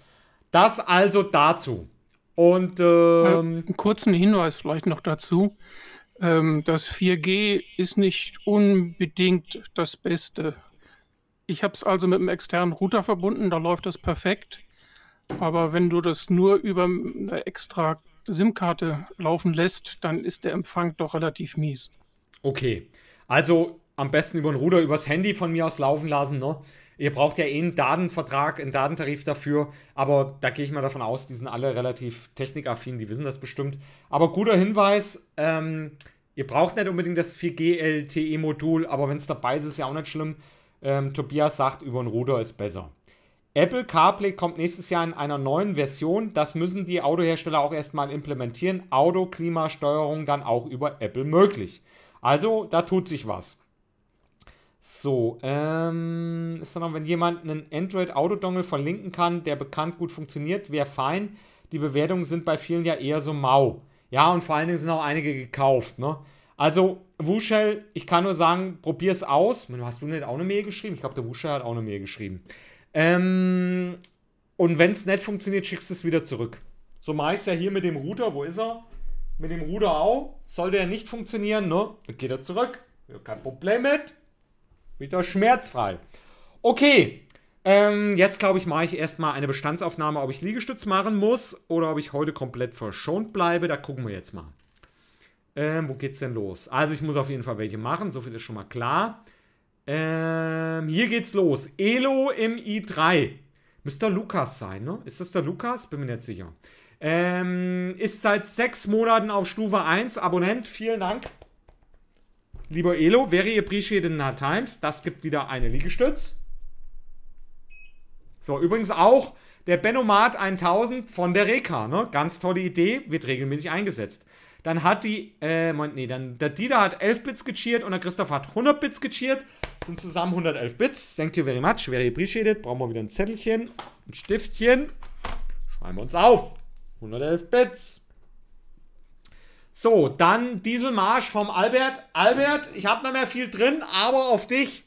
das also dazu. Und ähm, äh, einen kurzen Hinweis vielleicht noch dazu. Ähm, das 4G ist nicht unbedingt das Beste. Ich habe es also mit einem externen Router verbunden, da läuft das perfekt. Aber wenn du das nur über eine extra SIM-Karte laufen lässt, dann ist der Empfang doch relativ mies. Okay. Also am besten über den Router übers Handy von mir aus laufen lassen, ne? Ihr braucht ja eh einen Datenvertrag, einen Datentarif dafür, aber da gehe ich mal davon aus, die sind alle relativ technikaffin, die wissen das bestimmt. Aber guter Hinweis, ähm, ihr braucht nicht unbedingt das 4G LTE-Modul, aber wenn es dabei ist, ist ja auch nicht schlimm. Ähm, Tobias sagt, über einen Router ist besser. Apple CarPlay kommt nächstes Jahr in einer neuen Version. Das müssen die Autohersteller auch erstmal implementieren. Auto-Klimasteuerung dann auch über Apple möglich. Also, da tut sich was. So, ähm, ist dann noch, wenn jemand einen Android-Auto-Dongle verlinken kann, der bekannt gut funktioniert, wäre fein. Die Bewertungen sind bei vielen ja eher so mau. Ja, und vor allen Dingen sind auch einige gekauft, ne? Also, Wushell, ich kann nur sagen, probier's aus. Hast du nicht auch eine Mail geschrieben? Ich glaube, der Wushell hat auch eine Mail geschrieben. Ähm, und wenn's nicht funktioniert, schickst du es wieder zurück. So mache ich ja hier mit dem Router. Wo ist er? Mit dem Router auch. Sollte er nicht funktionieren, ne? Dann geht er zurück. Kein Problem mit. Wieder schmerzfrei. Okay, ähm, jetzt glaube ich, mache ich erstmal eine Bestandsaufnahme, ob ich Liegestütz machen muss oder ob ich heute komplett verschont bleibe. Da gucken wir jetzt mal. Ähm, wo geht's denn los? Also ich muss auf jeden Fall welche machen, so viel ist schon mal klar. Ähm, hier geht's los. Elo im i3. Müsste Lukas sein, ne? Ist das der Lukas? Bin mir nicht sicher. Ähm, ist seit sechs Monaten auf Stufe 1 Abonnent. Vielen Dank. Lieber Elo, very appreciated in hard times. Das gibt wieder eine Liegestütz. So, übrigens auch der Benomat 1000 von der Reka, ne? Ganz tolle Idee, wird regelmäßig eingesetzt. Dann hat die, äh, Moment, nee, dann der Dieter hat 11 Bits gecheert und der Christoph hat 100 Bits gecheert. Das sind zusammen 111 Bits. Thank you very much, very appreciated. Brauchen wir wieder ein Zettelchen, ein Stiftchen. Schreiben wir uns auf. 111 Bits. So, dann Dieselmarsch vom Albert. Albert, ich habe nicht mehr viel drin, aber auf dich.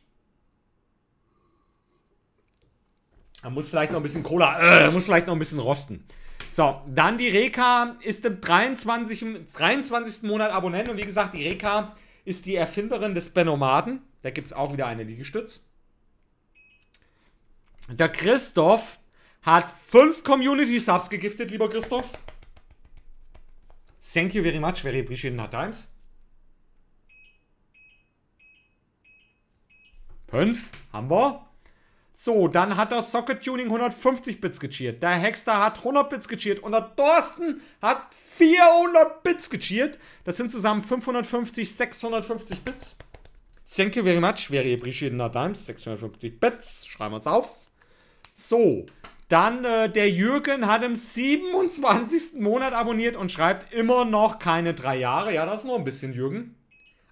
Er muss vielleicht noch ein bisschen Cola, äh, muss vielleicht noch ein bisschen rosten. So, dann die Reka ist im 23. 23. Monat Abonnent und wie gesagt, die Reka ist die Erfinderin des Benomaten. Da gibt es auch wieder eine Liegestütz. Der Christoph hat fünf Community-Subs gegiftet, lieber Christoph. Thank you very much. Very appreciated at times. Fünf. Haben wir. So, dann hat der Socket Tuning 150 Bits gecheert. Der Hexter hat 100 Bits gecheert. Und der Thorsten hat 400 Bits gecheert. Das sind zusammen 550, 650 Bits. Thank you very much. Very appreciated at times. 650 Bits. Schreiben wir uns auf. So, dann äh, der Jürgen hat im 27. Monat abonniert und schreibt immer noch keine drei Jahre. Ja, das ist noch ein bisschen Jürgen.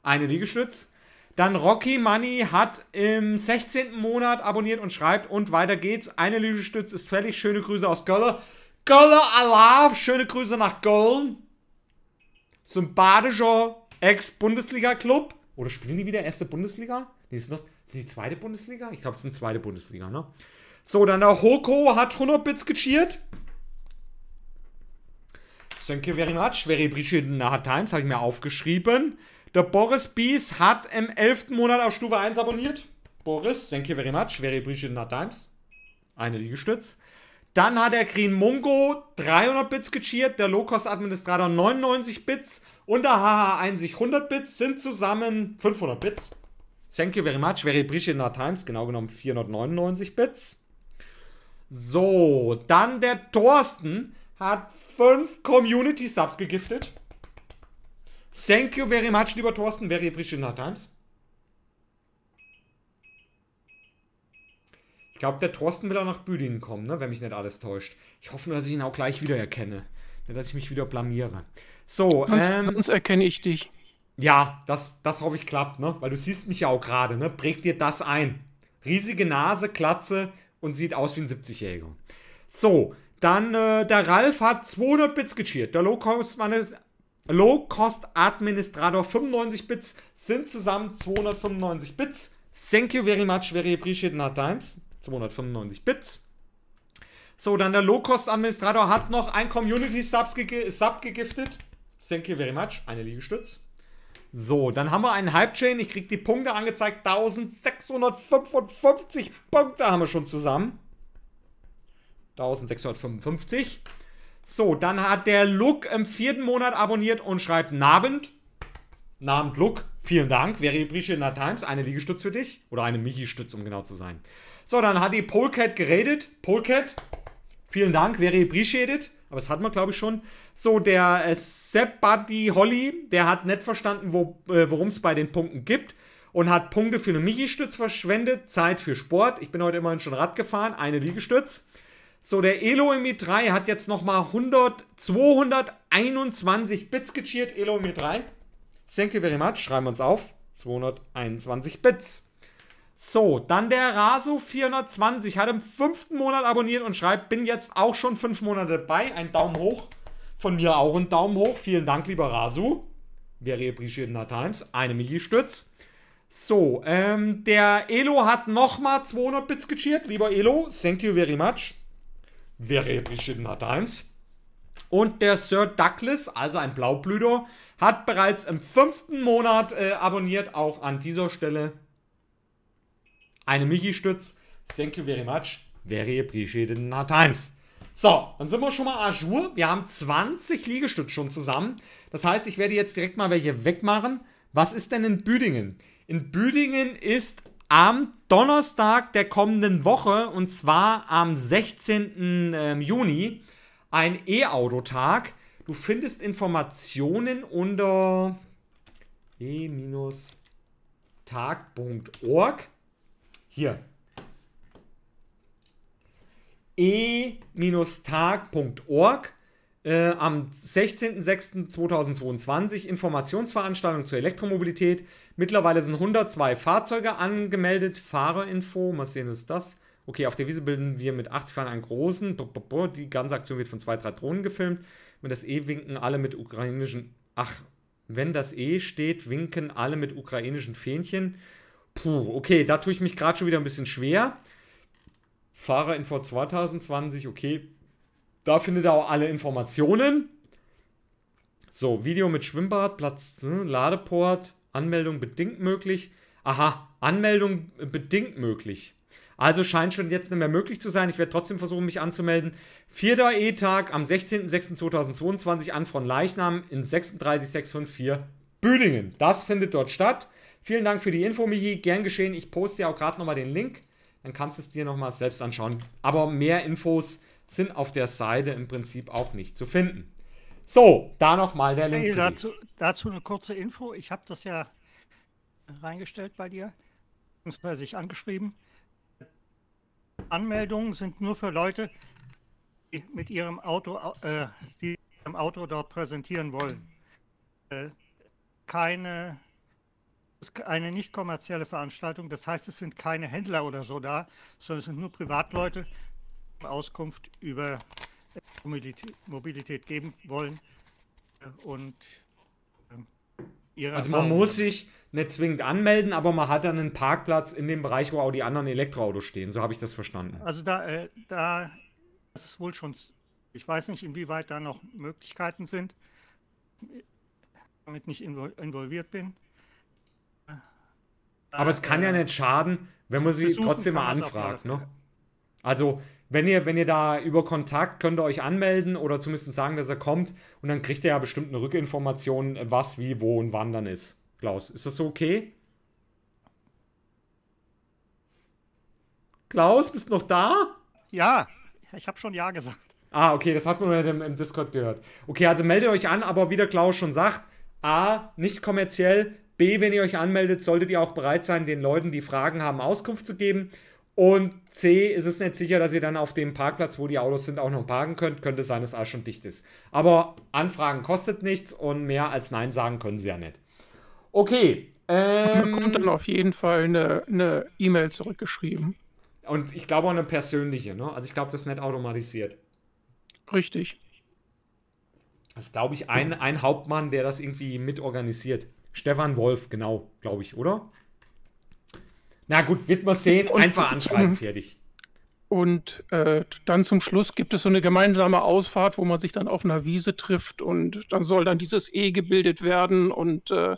Eine Liegestütz. Dann Rocky Money hat im 16. Monat abonniert und schreibt und weiter geht's. Eine Liegestütz ist fertig. Schöne Grüße aus Gölle. Gölle, I love. Schöne Grüße nach Köln. Sympathischer Ex-Bundesliga-Club. Oder spielen die wieder erste Bundesliga? Nee, ist noch die zweite Bundesliga? Ich glaube, es ist eine zweite Bundesliga, ne? So, dann der Hoko hat 100 Bits gecheert. Thank you very much. Very appreciated in the hard times, habe ich mir aufgeschrieben. Der Boris Bies hat im 11. Monat auf Stufe 1 abonniert. Boris, thank you very much. Very appreciated in the hard times. Eine Liegestütz. Dann hat der Green Mungo 300 Bits gecheert, der Low-Cost Administrator 99 Bits und der HH1 sich 100 Bits sind zusammen 500 Bits. Thank you very much. Very appreciated in the times. Genau genommen 499 Bits. So, dann der Thorsten hat fünf Community Subs gegiftet. Thank you very much, lieber Thorsten. Very appreciated times. Ich glaube, der Thorsten will auch nach Büdingen kommen, ne? wenn mich nicht alles täuscht. Ich hoffe nur, dass ich ihn auch gleich wieder erkenne. Nicht, ne, dass ich mich wieder blamiere. So, sonst, ähm, sonst erkenne ich dich. Ja, das, das hoffe ich klappt, ne? Weil du siehst mich ja auch gerade, ne? Präg dir das ein. Riesige Nase, Klatze, und sieht aus wie ein 70-Jähriger. So, dann äh, der Ralf hat 200 Bits gecheert. Der Low-Cost-Administrator 95 Bits sind zusammen 295 Bits. Thank you very much, very appreciated in hard times. 295 Bits. So, dann der Low-Cost-Administrator hat noch ein Community-Sub gegiftet. Thank you very much. Eine Liegestütz. So, dann haben wir einen Hype-Chain. Ich kriege die Punkte angezeigt. 1655 Punkte haben wir schon zusammen. 1655. So, dann hat der Look im vierten Monat abonniert und schreibt Nabend. Nabend Look. Vielen Dank. Very appreciate times. Eine Liegestütz für dich. Oder eine Michi-Stütz, um genau zu sein. So, dann hat die Polcat geredet. Polcat. Vielen Dank. Very appreciated. Aber das hat man, glaube ich, schon. So, der äh, Sepp Buddy Holly, der hat nicht verstanden, wo, äh, worum es bei den Punkten gibt und hat Punkte für eine Michi-Stütz verschwendet, Zeit für Sport. Ich bin heute immerhin schon Rad gefahren, eine Liegestütz. So, der Elo im 3 hat jetzt nochmal 100, 221 Bits gecheert. Elo im 3 Thank you very much. Schreiben wir uns auf. 221 Bits. So, dann der Raso420 hat im fünften Monat abonniert und schreibt, bin jetzt auch schon fünf Monate dabei. Ein Daumen hoch. Von mir auch ein Daumen hoch. Vielen Dank, lieber Rasu. Very appreciated in our times. Eine Milli-Stütz. So, ähm, der Elo hat nochmal 200 Bits gecheert. Lieber Elo, thank you very much. Very appreciated in our times. Und der Sir Douglas, also ein Blaublüter, hat bereits im fünften Monat äh, abonniert. Auch an dieser Stelle eine Michi-Stütz. Thank you very much. Very appreciated in our times. So, dann sind wir schon mal à jour. Wir haben 20 Liegestütze schon zusammen. Das heißt, ich werde jetzt direkt mal welche wegmachen. Was ist denn in Büdingen? In Büdingen ist am Donnerstag der kommenden Woche, und zwar am 16. Ähm, Juni, ein E-Auto-Tag. Du findest Informationen unter e-tag.org. Hier. e-tag.org äh, am 16.06.2022 Informationsveranstaltung zur Elektromobilität. Mittlerweile sind 102 Fahrzeuge angemeldet. Fahrerinfo, mal sehen, was ist das. Okay, auf der Wiese bilden wir mit 80 Fahrern einen großen. Die ganze Aktion wird von zwei, drei Drohnen gefilmt. Und das E winken alle mit ukrainischen. Ach, wenn das E steht, winken alle mit ukrainischen Fähnchen. Puh, okay, da tue ich mich gerade schon wieder ein bisschen schwer. Fahrer Info 2020, okay. Da findet ihr auch alle Informationen. So, Video mit Schwimmbad, Platz, ne, Ladeport, Anmeldung bedingt möglich. Aha, Anmeldung äh, bedingt möglich. Also scheint schon jetzt nicht mehr möglich zu sein. Ich werde trotzdem versuchen, mich anzumelden. Vierter E-Tag am 16.06.2022 an von Leichnam in 36654 Büdingen. Das findet dort statt. Vielen Dank für die Info, Michi. Gern geschehen. Ich poste ja auch gerade nochmal den Link. Dann kannst du es dir nochmal selbst anschauen. Aber mehr Infos sind auf der Seite im Prinzip auch nicht zu finden. So, da nochmal der Link. Hey, dazu, dazu, eine kurze Info. Ich habe das ja reingestellt bei dir, beziehungsweise sich angeschrieben. Anmeldungen sind nur für Leute, die mit ihrem Auto, äh, die ihrem Auto dort präsentieren wollen. Äh, keine ist eine nicht kommerzielle Veranstaltung. Das heißt, es sind keine Händler oder so da, sondern es sind nur Privatleute, die Auskunft über Mobilität geben wollen und ähm, ihre Also man muss sich nicht zwingend anmelden, aber man hat dann einen Parkplatz in dem Bereich, wo auch die anderen Elektroautos stehen. So habe ich das verstanden. Also da, äh, da das ist wohl schon, ich weiß nicht, inwieweit da noch Möglichkeiten sind, damit ich nicht involviert bin. Aber es kann ja äh, nicht schaden, wenn man sie trotzdem mal anfragt. Ne? Also, wenn ihr, wenn ihr da über Kontakt könnt ihr euch anmelden oder zumindest sagen, dass er kommt und dann kriegt er ja bestimmt eine Rückinformation, was, wie, wo und wann dann ist. Klaus, ist das so okay? Klaus, bist du noch da? Ja, ich habe schon Ja gesagt. Ah, okay, das hat man im, im Discord gehört. Okay, also meldet euch an, aber wie der Klaus schon sagt, A, nicht kommerziell, B, wenn ihr euch anmeldet, solltet ihr auch bereit sein, den Leuten, die Fragen haben, Auskunft zu geben. Und C, ist es nicht sicher, dass ihr dann auf dem Parkplatz, wo die Autos sind, auch noch parken könnt. Könnte sein, dass alles schon dicht ist. Aber Anfragen kostet nichts und mehr als Nein sagen können sie ja nicht. Okay. Ähm, kommt dann auf jeden Fall eine E-Mail e zurückgeschrieben. Und ich glaube auch eine persönliche, ne? Also ich glaube, das ist nicht automatisiert. Richtig. Das ist, glaube ich, ein, ein Hauptmann, der das irgendwie mitorganisiert. Stefan Wolf, genau, glaube ich, oder? Na gut, wird man sehen. Einfach anschreiben, fertig. Und äh, dann zum Schluss gibt es so eine gemeinsame Ausfahrt, wo man sich dann auf einer Wiese trifft und dann soll dann dieses E gebildet werden und äh,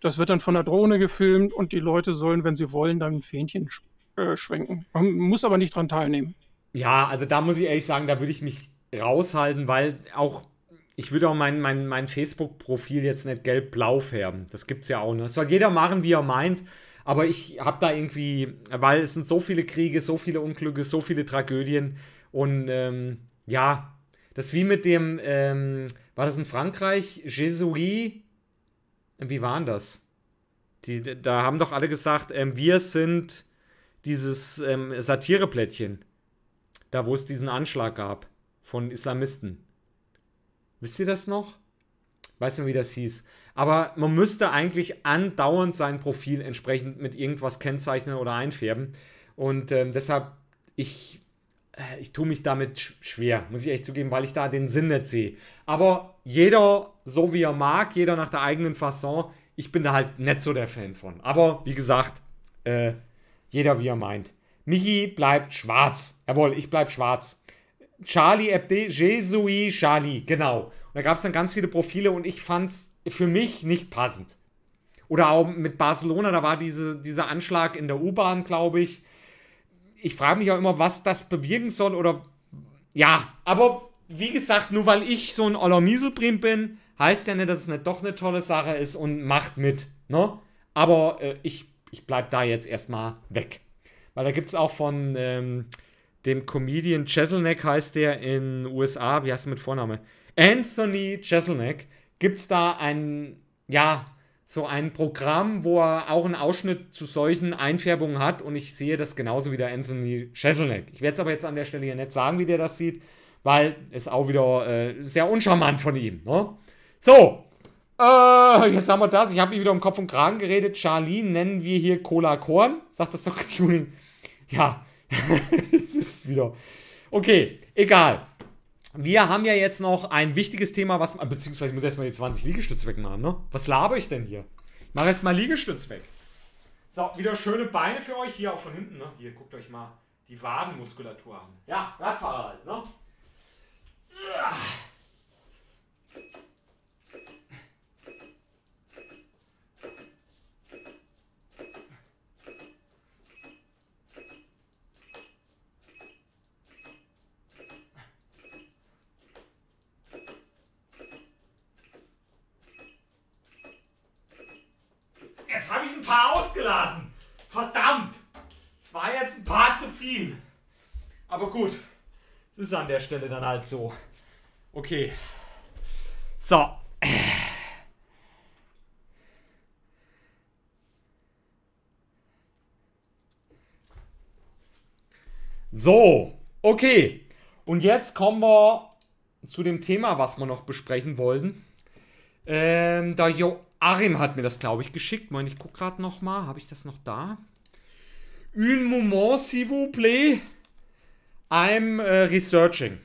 das wird dann von der Drohne gefilmt und die Leute sollen, wenn sie wollen, dann ein Fähnchen sch äh, schwenken. Man muss aber nicht dran teilnehmen. Ja, also da muss ich ehrlich sagen, da würde ich mich raushalten, weil auch ich würde auch mein, mein, mein Facebook-Profil jetzt nicht gelb-blau färben. Das gibt es ja auch. Ne? Das soll jeder machen, wie er meint. Aber ich habe da irgendwie, weil es sind so viele Kriege, so viele Unglücke, so viele Tragödien. Und ähm, ja, das wie mit dem, ähm, war das in Frankreich? Jesuit? Wie waren das? Die, da haben doch alle gesagt, ähm, wir sind dieses ähm, Satireblättchen. Da, wo es diesen Anschlag gab von Islamisten. Wisst ihr das noch? Weiß nicht, wie das hieß. Aber man müsste eigentlich andauernd sein Profil entsprechend mit irgendwas kennzeichnen oder einfärben. Und ähm, deshalb, ich, äh, ich tue mich damit sch schwer, muss ich echt zugeben, weil ich da den Sinn nicht sehe. Aber jeder so wie er mag, jeder nach der eigenen Fasson. Ich bin da halt nicht so der Fan von. Aber wie gesagt, äh, jeder wie er meint. Michi bleibt schwarz. Jawohl, ich bleib schwarz. Charlie Hebdo, Jesuit Charlie, genau. Und da gab es dann ganz viele Profile und ich fand es für mich nicht passend. Oder auch mit Barcelona, da war diese, dieser Anschlag in der U-Bahn, glaube ich. Ich frage mich auch immer, was das bewirken soll oder. Ja, aber wie gesagt, nur weil ich so ein Oller Mieselbrim bin, heißt ja nicht, dass es nicht doch eine tolle Sache ist und macht mit. Ne? Aber äh, ich, ich bleibe da jetzt erstmal weg. Weil da gibt es auch von. Ähm, dem Comedian Cheselneck heißt der in USA, wie heißt er mit Vorname? Anthony Cheselneck, gibt es da ein, ja, so ein Programm, wo er auch einen Ausschnitt zu solchen Einfärbungen hat und ich sehe das genauso wie der Anthony Cheselneck. Ich werde es aber jetzt an der Stelle hier nicht sagen, wie der das sieht, weil es auch wieder äh, sehr uncharmant von ihm. Ne? So, äh, jetzt haben wir das. Ich habe mich wieder um Kopf und Kragen geredet. Charlie nennen wir hier Cola Korn. Sagt das doch Tuning. [LAUGHS] Ja, [LAUGHS] es ist wieder. Okay, egal. Wir haben ja jetzt noch ein wichtiges Thema, was. Ah, beziehungsweise ich muss erstmal die 20 Liegestütze wegmachen, ne? Was laber ich denn hier? Ich mache erstmal Liegestütz weg. So, wieder schöne Beine für euch hier auch von hinten, ne? Hier, guckt euch mal die Wadenmuskulatur an. Ja, Radfahrer halt, ne? ausgelassen. Verdammt! Das war jetzt ein paar zu viel. Aber gut, es ist an der Stelle dann halt so. Okay. So. So, okay. Und jetzt kommen wir zu dem Thema, was wir noch besprechen wollten. Ähm, da jo Arim hat mir das, glaube ich, geschickt. Moment, ich gucke gerade noch mal. Habe ich das noch da? Un moment, s'il vous plaît. I'm uh, researching.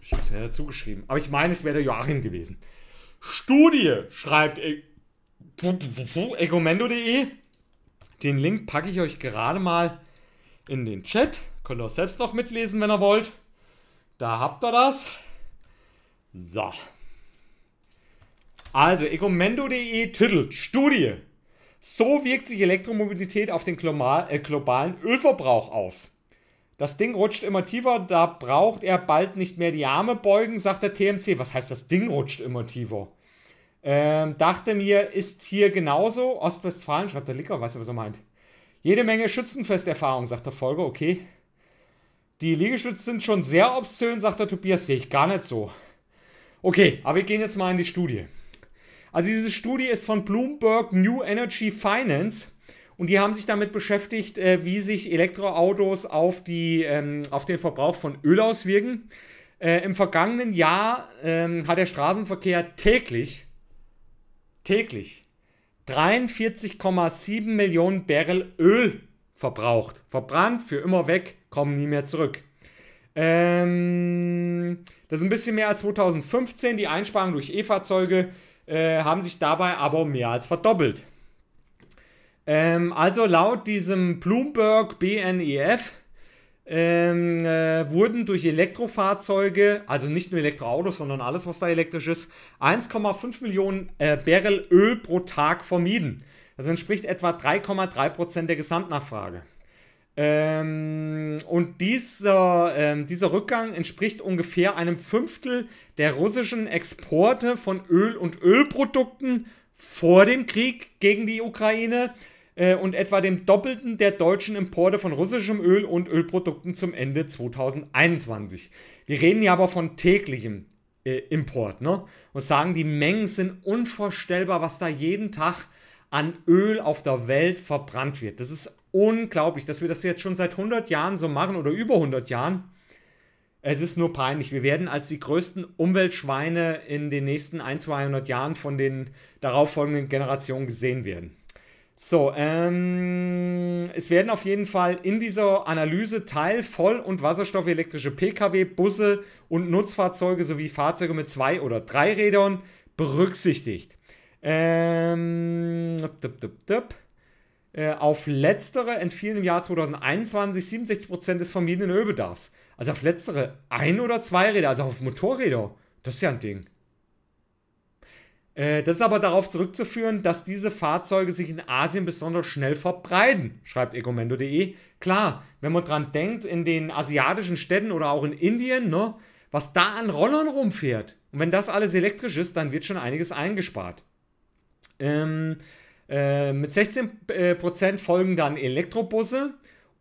Ich habe es ja dazu Aber ich meine, es wäre der Joachim gewesen. Studie schreibt e- egomendo.de. Den Link packe ich euch gerade mal in den Chat. Könnt ihr auch selbst noch mitlesen, wenn ihr wollt. Da habt ihr das. So. Also, ecomendo.de Titel Studie. So wirkt sich Elektromobilität auf den äh, globalen Ölverbrauch aus. Das Ding rutscht immer tiefer, da braucht er bald nicht mehr die Arme beugen, sagt der TMC. Was heißt, das Ding rutscht immer tiefer? Ähm, dachte mir, ist hier genauso. Ostwestfalen, schreibt der Licker, weiß du, was er meint. Jede Menge Schützenfesterfahrung, sagt der Folger, okay. Die Liegestütze sind schon sehr obszön, sagt der Tobias, sehe ich gar nicht so. Okay, aber wir gehen jetzt mal in die Studie. Also diese Studie ist von Bloomberg New Energy Finance und die haben sich damit beschäftigt, äh, wie sich Elektroautos auf, die, ähm, auf den Verbrauch von Öl auswirken. Äh, Im vergangenen Jahr ähm, hat der Straßenverkehr täglich, täglich 43,7 Millionen Barrel Öl verbraucht. Verbrannt, für immer weg, kommen nie mehr zurück. Ähm, das ist ein bisschen mehr als 2015. Die Einsparungen durch E-Fahrzeuge äh, haben sich dabei aber mehr als verdoppelt. Ähm, also laut diesem Bloomberg BNEF ähm, äh, wurden durch Elektrofahrzeuge, also nicht nur Elektroautos, sondern alles, was da elektrisch ist, 1,5 Millionen äh, Barrel Öl pro Tag vermieden. Das entspricht etwa 3,3 Prozent der Gesamtnachfrage. Ähm, und dieser, ähm, dieser Rückgang entspricht ungefähr einem Fünftel der russischen Exporte von Öl und Ölprodukten vor dem Krieg gegen die Ukraine äh, und etwa dem Doppelten der deutschen Importe von russischem Öl und Ölprodukten zum Ende 2021. Wir reden hier aber von täglichem äh, Import ne? und sagen, die Mengen sind unvorstellbar, was da jeden Tag an Öl auf der Welt verbrannt wird. Das ist unglaublich, dass wir das jetzt schon seit 100 Jahren so machen oder über 100 Jahren. Es ist nur peinlich. Wir werden als die größten Umweltschweine in den nächsten 1, 200 Jahren von den darauffolgenden Generationen gesehen werden. So, ähm, es werden auf jeden Fall in dieser Analyse Teil Voll- und wasserstoffelektrische Pkw, Busse und Nutzfahrzeuge sowie Fahrzeuge mit zwei oder drei Rädern berücksichtigt. Ähm, dup, dup, dup. Äh, auf letztere entfielen im Jahr 2021 67% des Familienölbedarfs. Also auf letztere ein oder zwei Räder, also auf Motorräder. Das ist ja ein Ding. Äh, das ist aber darauf zurückzuführen, dass diese Fahrzeuge sich in Asien besonders schnell verbreiten, schreibt ecomendo.de. Klar, wenn man dran denkt, in den asiatischen Städten oder auch in Indien, ne, was da an Rollern rumfährt. Und wenn das alles elektrisch ist, dann wird schon einiges eingespart. Ähm, äh, mit 16% äh, Prozent folgen dann Elektrobusse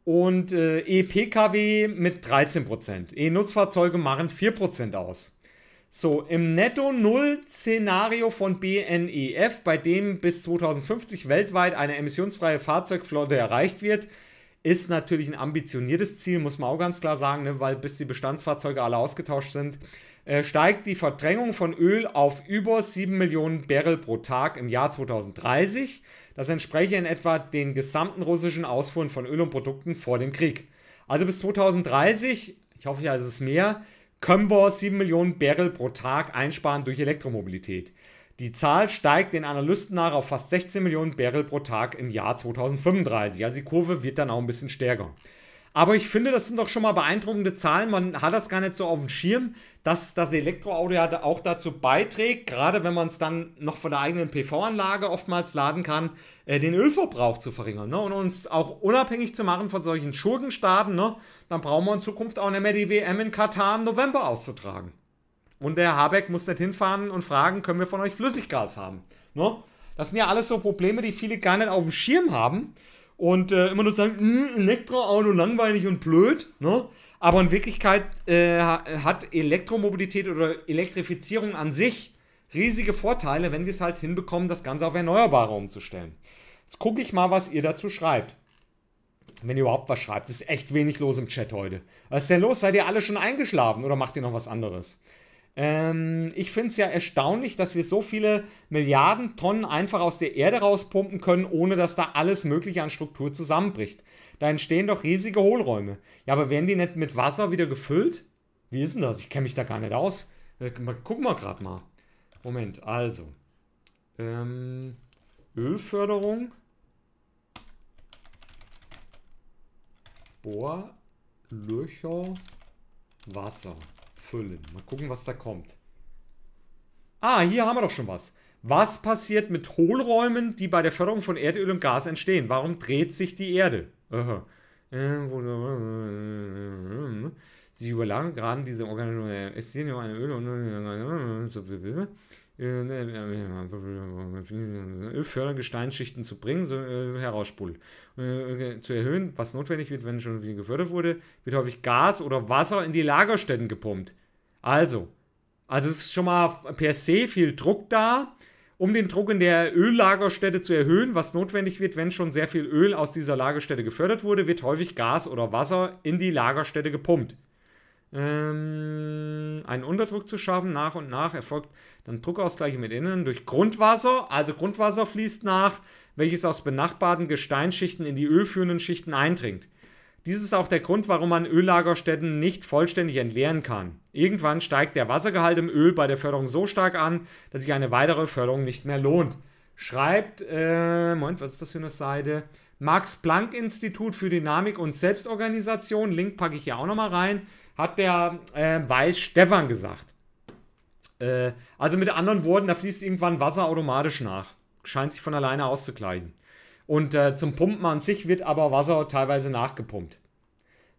und äh, E-Pkw mit 13%. E-Nutzfahrzeuge machen 4% aus. So, im Netto-Null-Szenario von BNEF, bei dem bis 2050 weltweit eine emissionsfreie Fahrzeugflotte erreicht wird, ist natürlich ein ambitioniertes Ziel, muss man auch ganz klar sagen, ne, weil bis die Bestandsfahrzeuge alle ausgetauscht sind, äh, steigt die Verdrängung von Öl auf über 7 Millionen Barrel pro Tag im Jahr 2030. Das entspreche in etwa den gesamten russischen Ausfuhren von Öl und Produkten vor dem Krieg. Also bis 2030, ich hoffe ja, es ist mehr, können wir 7 Millionen Barrel pro Tag einsparen durch Elektromobilität. Die Zahl steigt den Analysten nach auf fast 16 Millionen Barrel pro Tag im Jahr 2035. Also die Kurve wird dann auch ein bisschen stärker. Aber ich finde, das sind doch schon mal beeindruckende Zahlen. Man hat das gar nicht so auf dem Schirm, dass das Elektroauto ja auch dazu beiträgt, gerade wenn man es dann noch von der eigenen PV-Anlage oftmals laden kann, äh, den Ölverbrauch zu verringern ne? und uns auch unabhängig zu machen von solchen Schuldenstaaten. Ne? Dann brauchen wir in Zukunft auch nicht mehr die WM in Katar im November auszutragen. Und der Habeck muss nicht hinfahren und fragen, können wir von euch Flüssiggas haben? Ne? Das sind ja alles so Probleme, die viele gar nicht auf dem Schirm haben und äh, immer nur sagen, hm, Elektroauto langweilig und blöd, ne? Aber in Wirklichkeit äh, hat Elektromobilität oder Elektrifizierung an sich riesige Vorteile, wenn wir es halt hinbekommen, das Ganze auf Erneuerbare umzustellen. Jetzt gucke ich mal, was ihr dazu schreibt. Wenn ihr überhaupt was schreibt, ist echt wenig los im Chat heute. Was ist denn los? Seid ihr alle schon eingeschlafen oder macht ihr noch was anderes? Ähm, ich finde es ja erstaunlich, dass wir so viele Milliarden Tonnen einfach aus der Erde rauspumpen können, ohne dass da alles Mögliche an Struktur zusammenbricht. Da entstehen doch riesige Hohlräume. Ja, aber werden die nicht mit Wasser wieder gefüllt? Wie ist denn das? Ich kenne mich da gar nicht aus. Äh, Gucken wir gerade mal. Moment, also. Ähm, Ölförderung. Bohrlöcher. Wasser füllen. Mal gucken, was da kommt. Ah, hier haben wir doch schon was. Was passiert mit Hohlräumen, die bei der Förderung von Erdöl und Gas entstehen? Warum dreht sich die Erde? Aha. Sie überlagen gerade diese Organisation. Es sind nur eine Öl und fördern Gesteinsschichten zu bringen, so äh, herausspult. Äh, zu erhöhen, was notwendig wird, wenn schon viel gefördert wurde, wird häufig Gas oder Wasser in die Lagerstätten gepumpt. Also, also es ist schon mal per se viel Druck da, um den Druck in der Öllagerstätte zu erhöhen, was notwendig wird, wenn schon sehr viel Öl aus dieser Lagerstätte gefördert wurde, wird häufig Gas oder Wasser in die Lagerstätte gepumpt. Ähm, einen Unterdruck zu schaffen, nach und nach erfolgt dann Druckausgleiche mit innen durch Grundwasser. Also Grundwasser fließt nach, welches aus benachbarten Gesteinsschichten in die ölführenden Schichten eindringt. Dies ist auch der Grund, warum man Öllagerstätten nicht vollständig entleeren kann. Irgendwann steigt der Wassergehalt im Öl bei der Förderung so stark an, dass sich eine weitere Förderung nicht mehr lohnt. Schreibt, äh, Moment, was ist das für eine Seite? Max-Planck-Institut für Dynamik und Selbstorganisation, Link packe ich hier auch nochmal rein, hat der äh, Weiß Stefan gesagt. Äh, also mit anderen Worten, da fließt irgendwann Wasser automatisch nach. Scheint sich von alleine auszugleichen. Und äh, zum Pumpen an sich wird aber Wasser teilweise nachgepumpt.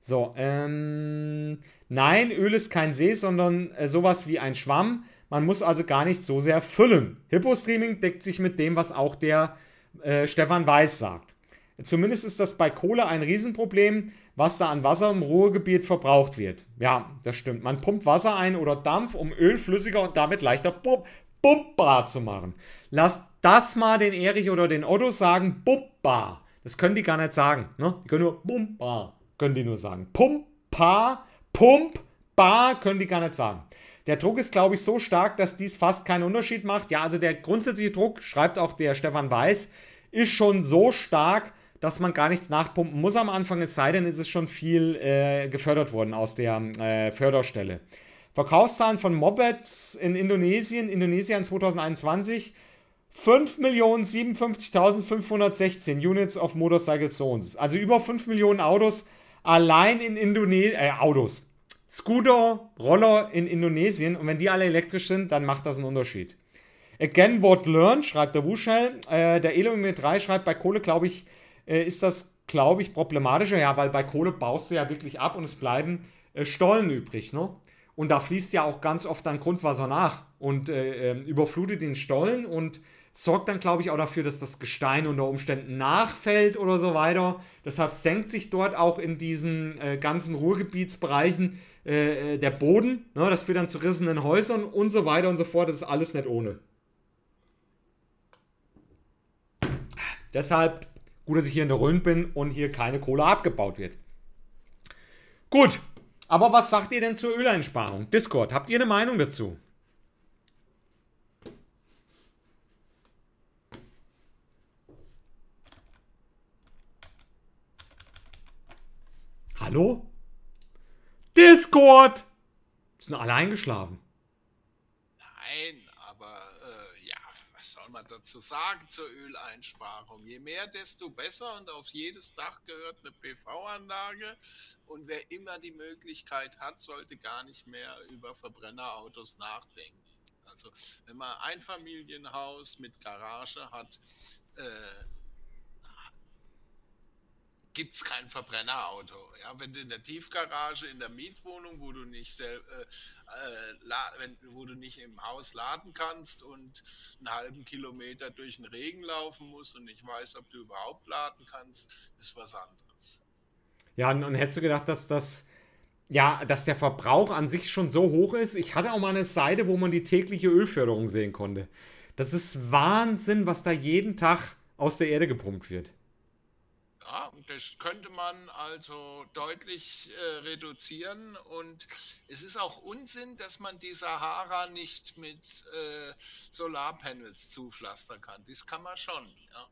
So, ähm, nein, Öl ist kein See, sondern äh, sowas wie ein Schwamm. Man muss also gar nicht so sehr füllen. Hippo-Streaming deckt sich mit dem, was auch der äh, Stefan Weiß sagt. Zumindest ist das bei Kohle ein Riesenproblem, was da an Wasser im Ruhrgebiet verbraucht wird. Ja, das stimmt. Man pumpt Wasser ein oder Dampf, um Öl flüssiger und damit leichter pump pumpbar zu machen. Lasst das mal den Erich oder den Otto sagen, pumpbar. Das können die gar nicht sagen. Ne? Die können nur pumpbar, können die nur sagen. Pumpbar, pumpbar können die gar nicht sagen. Der Druck ist, glaube ich, so stark, dass dies fast keinen Unterschied macht. Ja, also der grundsätzliche Druck, schreibt auch der Stefan Weiß, ist schon so stark, dass man gar nichts nachpumpen muss am Anfang, es sei denn, es ist schon viel äh, gefördert worden aus der äh, Förderstelle. Verkaufszahlen von Mopeds in Indonesien, Indonesien 2021, 5.057.516 Units of Motorcycle Zones. Also über 5 Millionen Autos allein in Indonesien, äh, Autos. Scooter, Roller in Indonesien und wenn die alle elektrisch sind, dann macht das einen Unterschied. Again, what learned, schreibt der Wushell. Äh, der Elo 3 schreibt, bei Kohle glaube ich, äh, ist das, glaube ich, problematischer, ja, weil bei Kohle baust du ja wirklich ab und es bleiben äh, Stollen übrig, ne? Und da fließt ja auch ganz oft dann Grundwasser nach und äh, ähm, überflutet den Stollen und sorgt dann, glaube ich, auch dafür, dass das Gestein unter Umständen nachfällt oder so weiter. Deshalb senkt sich dort auch in diesen äh, ganzen Ruhrgebietsbereichen äh, äh der Boden. Ne? Das führt dann zu rissenden Häusern und so weiter und so fort. Das ist alles nicht ohne. Deshalb Gut, dass ich hier in der Rhön bin und hier keine Kohle abgebaut wird. Gut, aber was sagt ihr denn zur Öleinsparung? Discord, habt ihr eine Meinung dazu? Hallo? Discord! Sind alle eingeschlafen? zu sagen zur Öleinsparung. Je mehr, desto besser und auf jedes Dach gehört eine PV-Anlage und wer immer die Möglichkeit hat, sollte gar nicht mehr über Verbrennerautos nachdenken. Also wenn man ein Familienhaus mit Garage hat, äh, gibt es kein Verbrennerauto. Ja, wenn du in der Tiefgarage, in der Mietwohnung, wo du nicht sel äh, äh wenn, wo du nicht im Haus laden kannst und einen halben Kilometer durch den Regen laufen musst und nicht weiß, ob du überhaupt laden kannst, ist was anderes. Ja, und, und hättest du gedacht, dass das ja, dass der Verbrauch an sich schon so hoch ist. Ich hatte auch mal eine Seite, wo man die tägliche Ölförderung sehen konnte. Das ist Wahnsinn, was da jeden Tag aus der Erde gepumpt wird. Ja, das könnte man also deutlich äh, reduzieren. Und es ist auch Unsinn, dass man die Sahara nicht mit äh, Solarpanels zupflastern kann. Das kann man schon. Ja,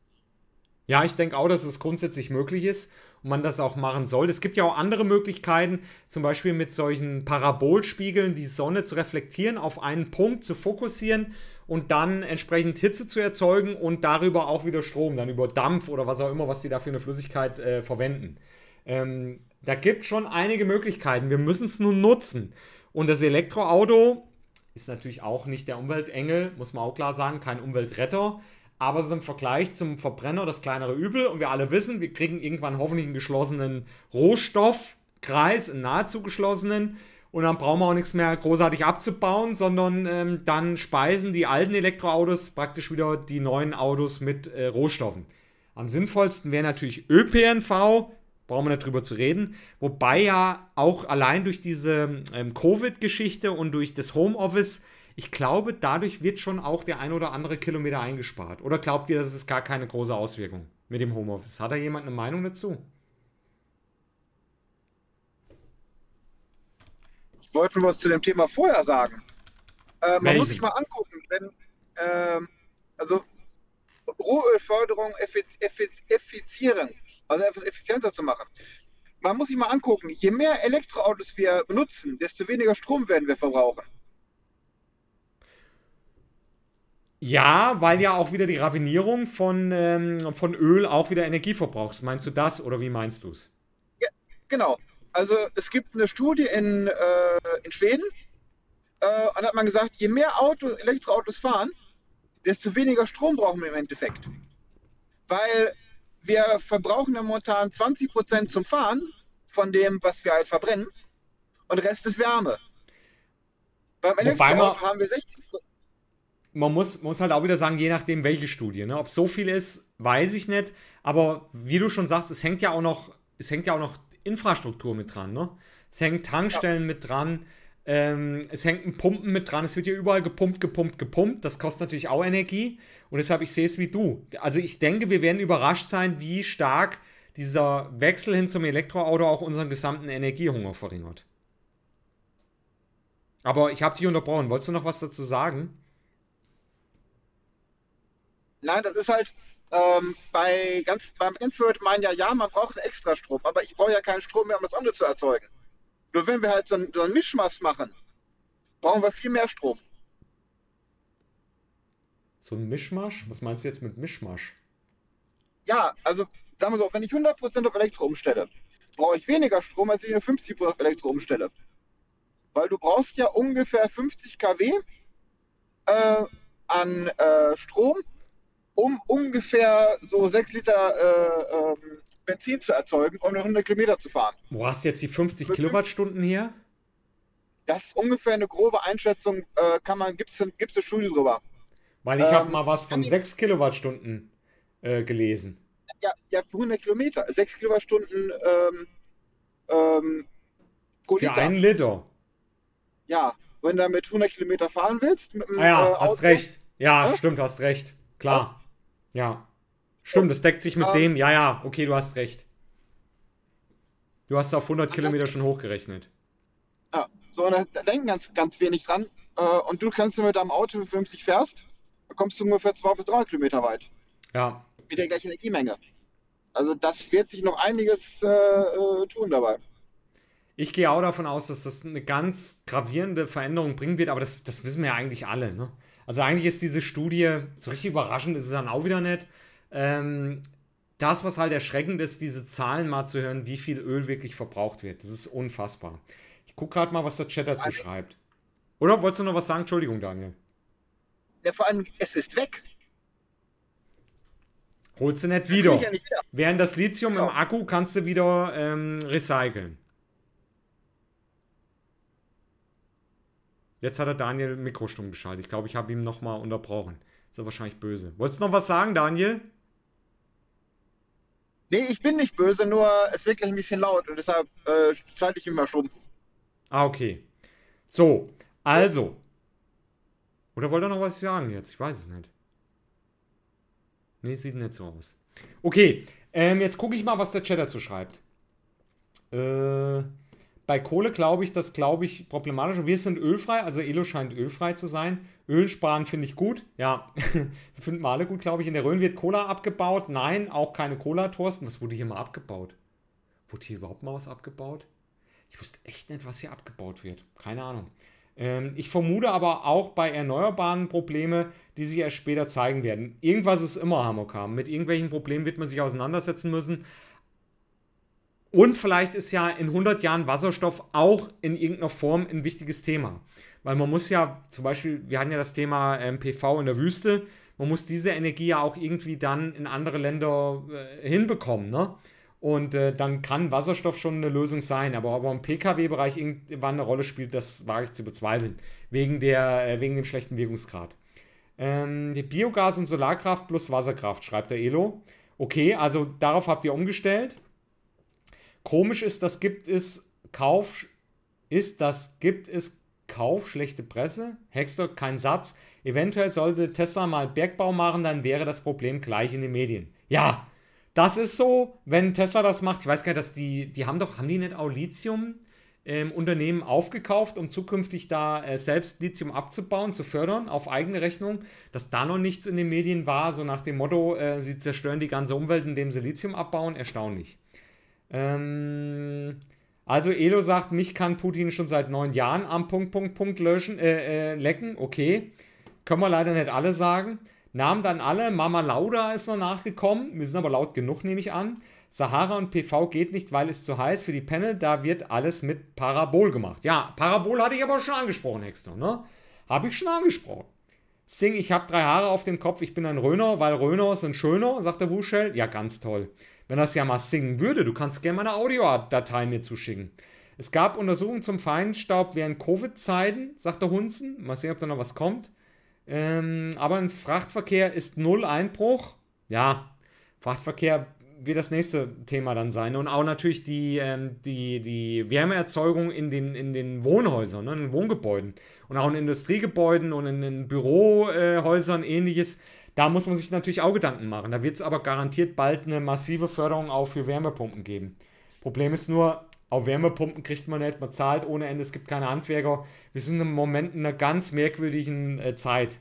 ja ich denke auch, dass es grundsätzlich möglich ist und man das auch machen soll. Es gibt ja auch andere Möglichkeiten, zum Beispiel mit solchen Parabolspiegeln die Sonne zu reflektieren, auf einen Punkt zu fokussieren und dann entsprechend Hitze zu erzeugen und darüber auch wieder Strom, dann über Dampf oder was auch immer, was die da für eine Flüssigkeit äh, verwenden. Ähm, da gibt es schon einige Möglichkeiten. Wir müssen es nun nutzen. Und das Elektroauto ist natürlich auch nicht der Umweltengel, muss man auch klar sagen, kein Umweltretter. Aber es ist im Vergleich zum Verbrenner das kleinere Übel. Und wir alle wissen, wir kriegen irgendwann hoffentlich einen geschlossenen Rohstoffkreis, einen nahezu geschlossenen und dann brauchen wir auch nichts mehr großartig abzubauen, sondern ähm, dann speisen die alten Elektroautos praktisch wieder die neuen Autos mit äh, Rohstoffen. Am sinnvollsten wäre natürlich ÖPNV, brauchen wir nicht drüber zu reden. Wobei ja auch allein durch diese ähm, Covid-Geschichte und durch das Homeoffice, ich glaube, dadurch wird schon auch der ein oder andere Kilometer eingespart. Oder glaubt ihr, das ist gar keine große Auswirkung mit dem Homeoffice? Hat da jemand eine Meinung dazu? wollten wir uns zu dem Thema vorher sagen. Äh, man muss sich mal angucken, wenn, ähm, also Rohölförderung effiz effiz effizieren, also etwas effizienter zu machen. Man muss sich mal angucken, je mehr Elektroautos wir benutzen, desto weniger Strom werden wir verbrauchen. Ja, weil ja auch wieder die Raffinierung von, ähm, von Öl auch wieder Energie verbraucht. Meinst du das oder wie meinst du es? Ja, genau. Also es gibt eine Studie in, äh, in Schweden, äh, und hat man gesagt, je mehr Autos, Elektroautos fahren, desto weniger Strom brauchen wir im Endeffekt. Weil wir verbrauchen ja momentan 20 Prozent zum Fahren von dem, was wir halt verbrennen, und Rest ist Wärme. Beim Elektroauto haben wir 60 man muss, muss halt auch wieder sagen, je nachdem, welche Studie. Ne? Ob so viel ist, weiß ich nicht. Aber wie du schon sagst, es hängt ja auch noch, es hängt ja auch noch Infrastruktur mit dran. Ne? Es hängen Tankstellen ja. mit dran, ähm, es hängen Pumpen mit dran, es wird ja überall gepumpt, gepumpt, gepumpt. Das kostet natürlich auch Energie und deshalb, ich sehe es wie du. Also ich denke, wir werden überrascht sein, wie stark dieser Wechsel hin zum Elektroauto auch unseren gesamten Energiehunger verringert. Aber ich habe dich unterbrochen. Wolltest du noch was dazu sagen? Nein, das ist halt ähm, bei ganz, beim Leute meinen ja, ja, man braucht einen extra Strom, aber ich brauche ja keinen Strom mehr, um das andere zu erzeugen. Nur wenn wir halt so einen, so Mischmaß machen, brauchen wir viel mehr Strom. So ein Mischmasch? Was meinst du jetzt mit Mischmasch? Ja, also sagen wir so, wenn ich 100% auf Elektro umstelle, brauche ich weniger Strom, als wenn ich nur 50% auf Elektro umstelle. Weil du brauchst ja ungefähr 50 kW äh, an äh, Strom, um ungefähr so 6 Liter äh, ähm, Benzin zu erzeugen, um 100 Kilometer zu fahren. Wo hast du jetzt die 50 Kilowattstunden her? Das ist ungefähr eine grobe Einschätzung, äh, kann man, gibt es eine Studie drüber. Weil ich ähm, habe mal was von 6 Kilowattstunden äh, gelesen. Ja, ja, für 100 Kilometer. 6 Kilowattstunden ähm, ähm, pro Für Liter. einen Liter. Ja, wenn du mit 100 Kilometer fahren willst. Mit ah ja, äh, hast recht. Ja, ja, stimmt, hast recht. Klar. Ja. Stimmt, das deckt sich mit ja. Ähm, dem. Ja, ja, okay, du hast recht. Du hast auf 100 ah, Kilometer schon hochgerechnet. Ja, so, da denken ganz, ganz wenig dran. Äh, und du kannst, wenn du mit deinem Auto 50 fährst, kommst du ungefähr 2 bis 3 Kilometer weit. Ja. Mit der gleichen Energiemenge. Also das wird sich noch einiges äh, äh, tun dabei. Ich gehe auch davon aus, dass das eine ganz gravierende Veränderung bringen wird, aber das, das wissen wir ja eigentlich alle. Ne? Also eigentlich ist diese Studie, so richtig überraschend ist es dann auch wieder nicht. Ähm, das, was halt erschreckend ist, diese Zahlen mal zu hören, wie viel Öl wirklich verbraucht wird. Das ist unfassbar. Ich gucke gerade mal, was der Chat dazu also, schreibt. Oder wolltest du noch was sagen? Entschuldigung, Daniel. Ja, vor allem, es ist weg. Holst du nicht wieder. Ja nicht wieder. Während das Lithium genau. im Akku kannst du wieder ähm, recyceln. Jetzt hat er Daniel Mikrostumm geschaltet. Ich glaube, ich habe ihn nochmal unterbrochen. Ist er wahrscheinlich böse. Wolltest du noch was sagen, Daniel? Nee, ich bin nicht böse, nur es wird gleich ein bisschen laut und deshalb äh, schalte ich ihn mal stumm. Ah, okay. So, also. Oder wollte er noch was sagen jetzt? Ich weiß es nicht. Nee, sieht nicht so aus. Okay, ähm, jetzt gucke ich mal, was der Chat dazu schreibt. Äh. Bei Kohle glaube ich, das glaube ich problematisch. Wir sind ölfrei, also Elo scheint ölfrei zu sein. Öl sparen finde ich gut. Ja, [LAUGHS] finden wir alle gut, glaube ich. In der Rhön wird Cola abgebaut. Nein, auch keine Cola, Thorsten. Was wurde hier mal abgebaut? Wurde hier überhaupt mal was abgebaut? Ich wusste echt nicht, was hier abgebaut wird. Keine Ahnung. Ähm, ich vermute aber auch bei erneuerbaren Probleme, die sich erst später zeigen werden. Irgendwas ist immer Hamokam. Mit irgendwelchen Problemen wird man sich auseinandersetzen müssen. Und vielleicht ist ja in 100 Jahren Wasserstoff auch in irgendeiner Form ein wichtiges Thema. Weil man muss ja zum Beispiel, wir hatten ja das Thema ähm, PV in der Wüste, man muss diese Energie ja auch irgendwie dann in andere Länder äh, hinbekommen. Ne? Und äh, dann kann Wasserstoff schon eine Lösung sein. Aber ob er im Pkw-Bereich irgendwann eine Rolle spielt, das wage ich zu bezweifeln. Wegen, der, äh, wegen dem schlechten Wirkungsgrad. Ähm, Biogas und Solarkraft plus Wasserkraft, schreibt der Elo. Okay, also darauf habt ihr umgestellt komisch ist, das gibt es Kauf ist, das gibt es Kauf schlechte Presse. Hexter kein Satz. Eventuell sollte Tesla mal Bergbau machen, dann wäre das Problem gleich in den Medien. Ja, das ist so, wenn Tesla das macht, ich weiß gar nicht, dass die, die haben doch, haben die nicht auch Lithium ähm, Unternehmen aufgekauft, um zukünftig da äh, selbst Lithium abzubauen, zu fördern, auf eigene Rechnung, dass da noch nichts in den Medien war, so nach dem Motto, äh, sie zerstören die ganze Umwelt, indem sie Lithium abbauen, erstaunlich. Ähm, also Elo sagt, mich kann Putin schon seit neun Jahren am Punkt, Punkt, Punkt löschen, äh, äh, lecken. Okay. Können wir leider nicht alle sagen. Namen dann alle. Mama Lauda ist noch nachgekommen. Wir sind aber laut genug, nehme ich an. Sahara und PV geht nicht, weil es zu heiß für die Panel. Da wird alles mit Parabol gemacht. Ja, Parabol hatte ich aber schon angesprochen, Hexter, ne? Habe ich schon angesprochen. Sing, ich habe drei Haare auf dem Kopf, ich bin ein Röner, weil Röner sind schöner, sagt der Wuschel. Ja, ganz toll wenn das ja mal singen würde. Du kannst gerne mal eine Audiodatei mir zuschicken. Es gab Untersuchungen zum Feinstaub während Covid-Zeiten, sagt der Hunzen. Mal sehen, ob da noch was kommt. Ähm, aber im Frachtverkehr ist null Einbruch. Ja, Frachtverkehr wird das nächste Thema dann sein. Und auch natürlich die, ähm, die, die Wärmeerzeugung in den, in den Wohnhäusern, ne, in den Wohngebäuden. Und auch in Industriegebäuden und in den Bürohäusern, äh, ähnliches. Da muss man sich natürlich auch Gedanken machen. Da wird es aber garantiert bald eine massive Förderung auch für Wärmepumpen geben. Problem ist nur, auch Wärmepumpen kriegt man nicht, man zahlt ohne Ende, es gibt keine Handwerker. Wir sind im Moment in einer ganz merkwürdigen äh, Zeit.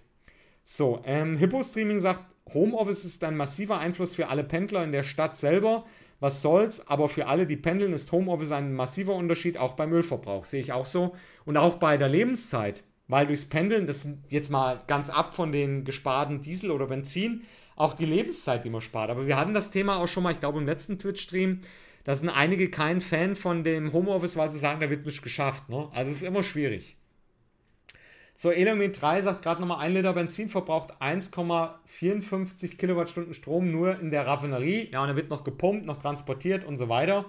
So, ähm, Hippo Streaming sagt, Homeoffice ist ein massiver Einfluss für alle Pendler in der Stadt selber. Was soll's, aber für alle, die pendeln, ist Homeoffice ein massiver Unterschied, auch beim Ölverbrauch, sehe ich auch so. Und auch bei der Lebenszeit. Weil durchs Pendeln, das sind jetzt mal ganz ab von den gesparten Diesel oder Benzin, auch die Lebenszeit, die man spart. Aber wir hatten das Thema auch schon mal, ich glaube, im letzten Twitch-Stream. Da sind einige kein Fan von dem Homeoffice, weil sie sagen, da wird nicht geschafft. Ne? Also es ist immer schwierig. So, Elamin 3 sagt gerade nochmal, ein Liter Benzin verbraucht 1,54 Kilowattstunden Strom nur in der Raffinerie. Ja, und er wird noch gepumpt, noch transportiert und so weiter,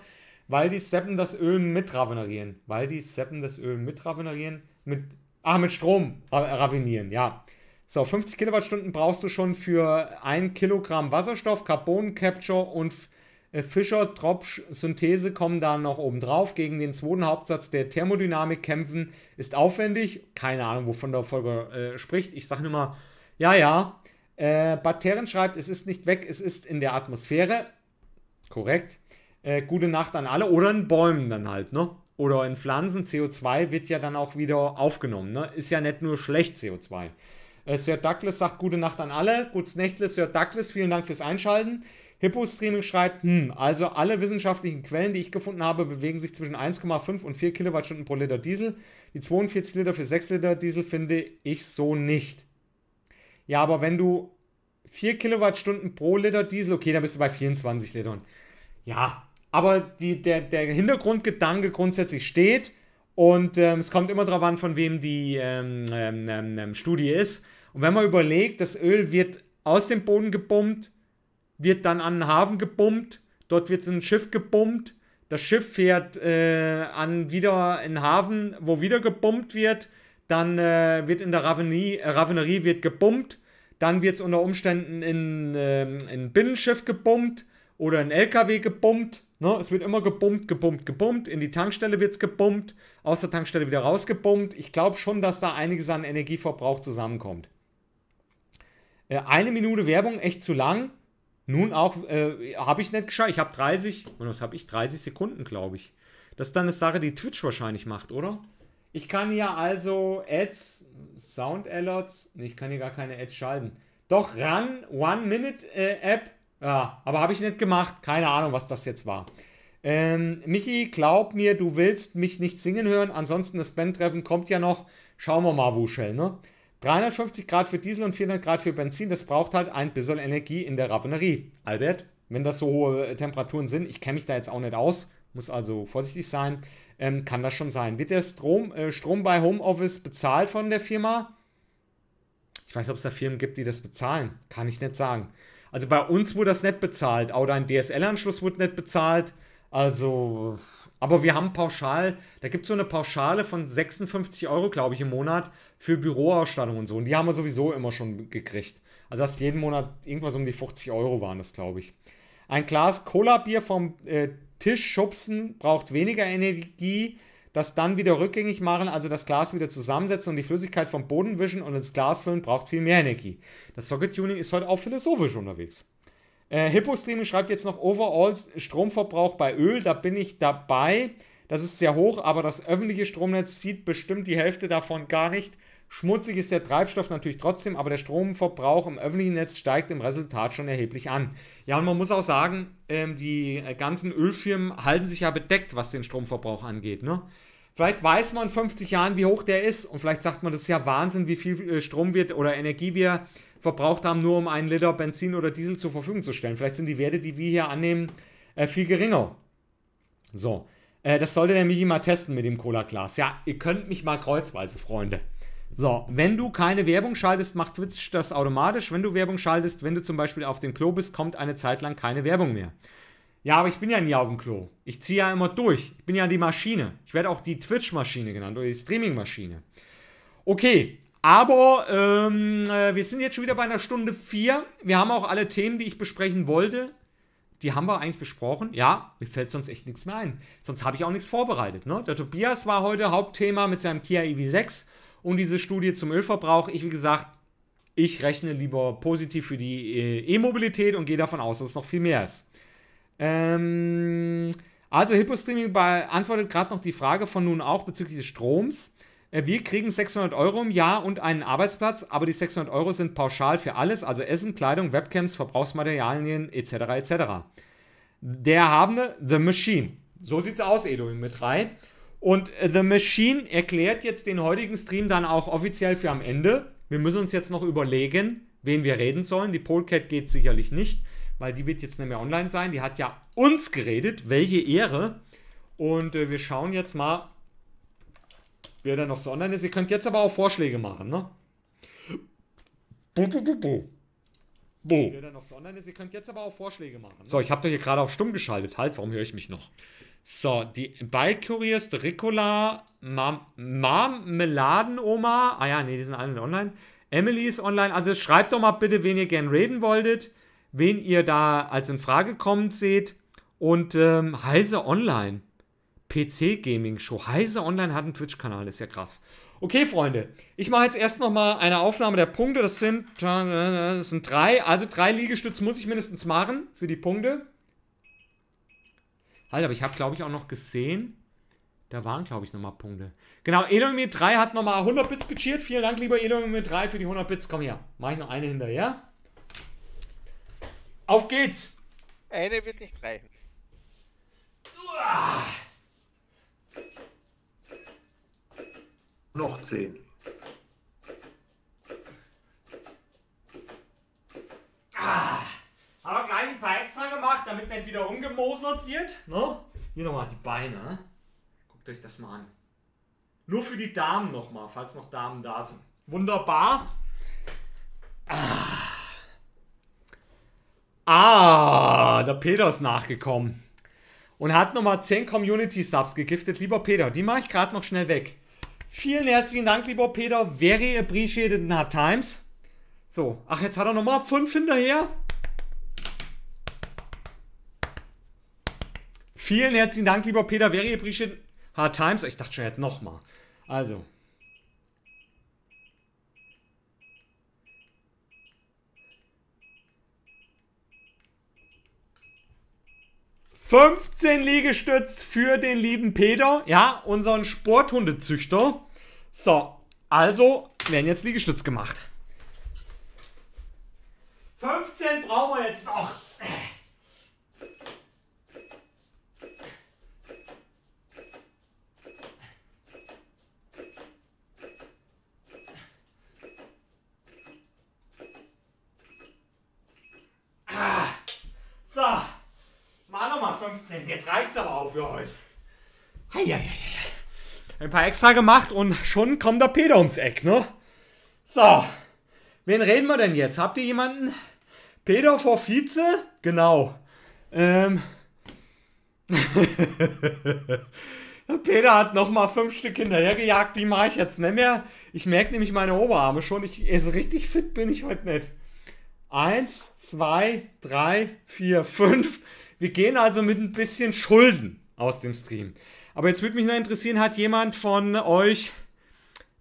weil die Seppen das Öl mit raffinerieren. Weil die Seppen das Öl mit raffinerieren, mit Ah, mit Strom ravinieren, ja. So, 50 Kilowattstunden brauchst du schon für ein Kilogramm Wasserstoff, Carbon Capture und äh, Fischer tropsch Synthese kommen da noch oben drauf. Gegen den zweiten Hauptsatz der Thermodynamik kämpfen ist aufwendig. Keine Ahnung, wovon der Folger äh, spricht. Ich sage nur mal, ja, ja. Äh, Bateren schreibt, es ist nicht weg, es ist in der Atmosphäre. Korrekt. Äh, gute Nacht an alle oder in Bäumen dann halt, ne? oder in Pflanzen CO2 wird ja dann auch wieder aufgenommen. Ne? Ist ja nicht nur schlecht CO2. Äh, Sir Douglas sagt gute Nacht an alle. Guts Nächtle, Sir Douglas, vielen Dank fürs Einschalten. Hippo Streaming schreibt, hm, also alle wissenschaftlichen Quellen, die ich gefunden habe, bewegen sich zwischen 1,5 und 4 Kilowattstunden pro Liter Diesel. Die 42 Liter für 6 Liter Diesel finde ich so nicht. Ja, aber wenn du 4 Kilowattstunden pro Liter Diesel, okay, dann bist du bei 24 Litern. Ja, aber die, der, der Hintergrundgedanke grundsätzlich steht und ähm, es kommt immer darauf an, von wem die ähm, ähm, ähm, ähm, Studie ist. Und wenn man überlegt, das Öl wird aus dem Boden gepumpt, wird dann an den Hafen gepumpt, dort wird es in ein Schiff gepumpt, das Schiff fährt äh, an wieder in den Hafen, wo wieder gepumpt wird, dann äh, wird in der Raffinerie, äh, Raffinerie wird gepumpt, dann wird es unter Umständen in, in ein Binnenschiff gepumpt oder in LKW gepumpt Ne? Es wird immer gebummt, gebummt, gebummt. In die Tankstelle wird es gebummt, aus der Tankstelle wieder rausgebummt. Ich glaube schon, dass da einiges an Energieverbrauch zusammenkommt. Äh, eine Minute Werbung, echt zu lang. Nun auch, äh, habe ich es nicht geschafft. Ich habe 30, was habe ich? 30 Sekunden, glaube ich. Das ist dann eine Sache, die Twitch wahrscheinlich macht, oder? Ich kann hier also Ads, Sound Alerts, nee, ich kann hier gar keine Ads schalten. Doch, Run, One-Minute-App, äh, ja, aber habe ich nicht gemacht. Keine Ahnung, was das jetzt war. Ähm, Michi, glaub mir, du willst mich nicht singen hören. Ansonsten das Bandtreffen kommt ja noch. Schauen wir mal, Wuschel, ne? 350 Grad für Diesel und 400 Grad für Benzin, das braucht halt ein bisschen Energie in der Raffinerie. Albert, wenn das so hohe äh, Temperaturen sind, ich kenne mich da jetzt auch nicht aus, muss also vorsichtig sein, ähm, kann das schon sein. Wird der Strom, äh, Strom bei Homeoffice bezahlt von der Firma? Ich weiß, ob es da Firmen gibt, die das bezahlen. Kann ich nicht sagen. Also bei uns wurde das nicht bezahlt. Auch dein DSL-Anschluss wurde nicht bezahlt. Also, aber wir haben pauschal, da gibt es so eine Pauschale von 56 Euro, glaube ich, im Monat für Büroausstattung und so. Und die haben wir sowieso immer schon gekriegt. Also das jeden Monat irgendwas um die 50 Euro waren das, glaube ich. Ein Glas Cola-Bier vom äh, Tisch schubsen braucht weniger Energie das dann wieder rückgängig machen, also das Glas wieder zusammensetzen und die Flüssigkeit vom Boden wischen und ins Glas füllen, braucht viel mehr Energie. Das Socket-Tuning ist heute auch philosophisch unterwegs. Äh, Hippostreaming schreibt jetzt noch Overall Stromverbrauch bei Öl, da bin ich dabei. Das ist sehr hoch, aber das öffentliche Stromnetz zieht bestimmt die Hälfte davon gar nicht. Schmutzig ist der Treibstoff natürlich trotzdem, aber der Stromverbrauch im öffentlichen Netz steigt im Resultat schon erheblich an. Ja, und man muss auch sagen, ähm, die äh, ganzen Ölfirmen halten sich ja bedeckt, was den Stromverbrauch angeht. Ne? Vielleicht weiß man in 50 Jahren, wie hoch der ist und vielleicht sagt man, das ist ja Wahnsinn, wie viel äh, Strom wird oder Energie wir verbraucht haben, nur um einen Liter Benzin oder Diesel zur Verfügung zu stellen. Vielleicht sind die Werte, die wir hier annehmen, äh, viel geringer. So, äh, das sollte der Michi mal testen mit dem Cola-Glas. Ja, ihr könnt mich mal kreuzweise, Freunde. So, wenn du keine Werbung schaltest, macht Twitch das automatisch. Wenn du Werbung schaltest, wenn du zum Beispiel auf dem Klo bist, kommt eine Zeit lang keine Werbung mehr. Ja, aber ich bin ja nie auf dem Klo. Ich ziehe ja immer durch. Ich bin ja die Maschine. Ich werde auch die Twitch-Maschine genannt oder die Streaming-Maschine. Okay, aber ähm, äh, wir sind jetzt schon wieder bei einer Stunde vier. Wir haben auch alle Themen, die ich besprechen wollte. Die haben wir eigentlich besprochen. Ja, mir fällt sonst echt nichts mehr ein. Sonst habe ich auch nichts vorbereitet. Ne? Der Tobias war heute Hauptthema mit seinem Kia EV6 und diese Studie zum Ölverbrauch. Ich, wie gesagt, ich rechne lieber positiv für die äh, E-Mobilität und gehe davon aus, dass es noch viel mehr ist. Ähm, also Hippo Streaming beantwortet gerade noch die Frage von nun auch bezüglich des Stroms. Äh, wir kriegen 600 Euro im Jahr und einen Arbeitsplatz, aber die 600 Euro sind pauschal für alles, also Essen, Kleidung, Webcams, Verbrauchsmaterialien etc. etc. Der habende The Machine. So sieht's aus, Edo, mit 3. Und äh, The Machine erklärt jetzt den heutigen Stream dann auch offiziell für am Ende. Wir müssen uns jetzt noch überlegen, wen wir reden sollen. Die Polecat geht sicherlich nicht weil die wird jetzt nicht mehr online sein. Die hat ja uns geredet. Welche Ehre. Und äh, wir schauen jetzt mal, wer da noch so online ist. Ihr könnt jetzt aber auch Vorschläge machen, ne? Bu, bu, bu, bu. Bo. Wer da noch so online ist, ihr könnt jetzt aber auch Vorschläge machen. Ne? So, ich habe doch hier gerade auf stumm geschaltet. Halt, warum höre ich mich noch? So, die Bike Couriers, Ricola, Mam Marmeladenoma. Ah ja, nee, die sind alle online. Emily ist online. Also schreibt doch mal bitte, wen ihr gern reden wolltet wen ihr da als in Frage kommend seht. Und ähm, Heise Online, PC Gaming Show. Heise Online hat einen Twitch-Kanal, ist ja krass. Okay, Freunde, ich mache jetzt erst nochmal eine Aufnahme der Punkte. Das sind, das sind drei, also drei Liegestütze muss ich mindestens machen für die Punkte. Halt, aber ich habe, glaube ich, auch noch gesehen, da waren, glaube ich, nochmal Punkte. Genau, Elomir 3 hat nochmal 100 Bits gecheert. Vielen Dank, lieber Elomir 3, für die 100 Bits. Komm her, mache ich noch eine hinterher. Auf geht's! Eine wird nicht reichen. Uah. Noch zehn. Ah, aber gleich ein paar extra gemacht, damit nicht wieder umgemosert wird. Ne? Hier nochmal die Beine. Ne? Guckt euch das mal an. Nur für die Damen nochmal, falls noch Damen da sind. Wunderbar. Ah, der Peter ist nachgekommen. Und hat nochmal 10 Community-Subs gegiftet. Lieber Peter, die mache ich gerade noch schnell weg. Vielen herzlichen Dank, lieber Peter. Very appreciated in hard times. So, ach, jetzt hat er nochmal 5 hinterher. Vielen herzlichen Dank, lieber Peter. Very appreciated in hard times. Ich dachte schon, er hätte nochmal. Also. 15 Liegestütz für den lieben Peter, ja, unseren Sporthundezüchter. So, also werden jetzt Liegestütz gemacht. 15 brauchen wir jetzt noch. 15. Jetzt reicht's aber auch für euch. Heieiei. Ein paar extra gemacht und schon kommt der Peter ums Eck, ne? So. Wen reden wir denn jetzt? Habt ihr jemanden? Peter vor Vize? Genau. Ähm. [LAUGHS] Peter hat nochmal fünf Stück hinterhergejagt, die mache ich jetzt nicht mehr. Ich merke nämlich meine Oberarme schon. Ich, äh, so richtig fit bin ich heute nicht. Eins, zwei, drei, vier, fünf. Wir gehen also mit ein bisschen Schulden aus dem Stream. Aber jetzt würde mich noch interessieren, hat jemand von euch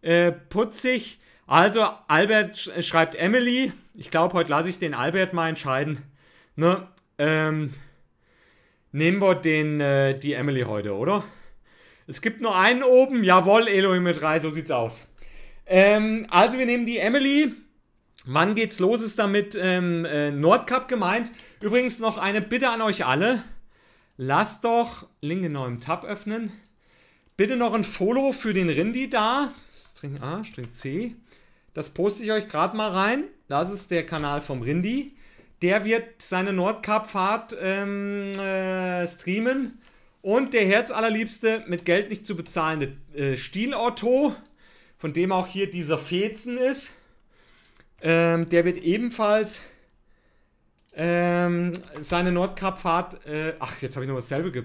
äh, putzig? Also, Albert sch äh, schreibt Emily. Ich glaube, heute lasse ich den Albert mal entscheiden. Ne? Ähm, nehmen wir den, äh, die Emily heute, oder? Es gibt nur einen oben. Jawohl, Elohim mit 3, so sieht's aus. Ähm, also, wir nehmen die Emily. Wann geht's los? Ist damit ähm, äh, Nordcup gemeint? Übrigens noch eine Bitte an euch alle. Lasst doch, Link in neuem Tab öffnen. Bitte noch ein Follow für den Rindi da. String A, String C. Das poste ich euch gerade mal rein. Das ist der Kanal vom Rindi. Der wird seine Nordkap-Fahrt ähm, äh, streamen. Und der herzallerliebste, mit Geld nicht zu bezahlende äh, Stielauto, von dem auch hier dieser Fetzen ist, ähm, der wird ebenfalls ähm, seine Nordkap-Fahrt. Äh, ach, jetzt habe ich nur dasselbe ge.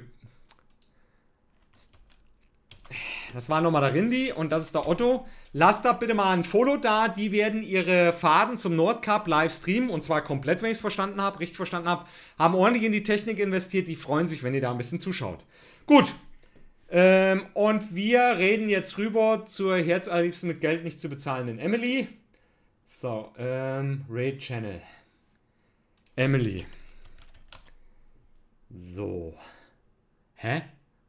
Das war nochmal der Rindi und das ist der Otto. Lasst da bitte mal ein Follow da. Die werden ihre Fahrten zum Nordcup live streamen und zwar komplett, wenn ich es verstanden habe, richtig verstanden habe. Haben ordentlich in die Technik investiert. Die freuen sich, wenn ihr da ein bisschen zuschaut. Gut. Ähm, und wir reden jetzt rüber zur herzallerliebsten mit Geld nicht zu bezahlenden Emily. So, ähm, Raid Channel. Emily. So. Hä?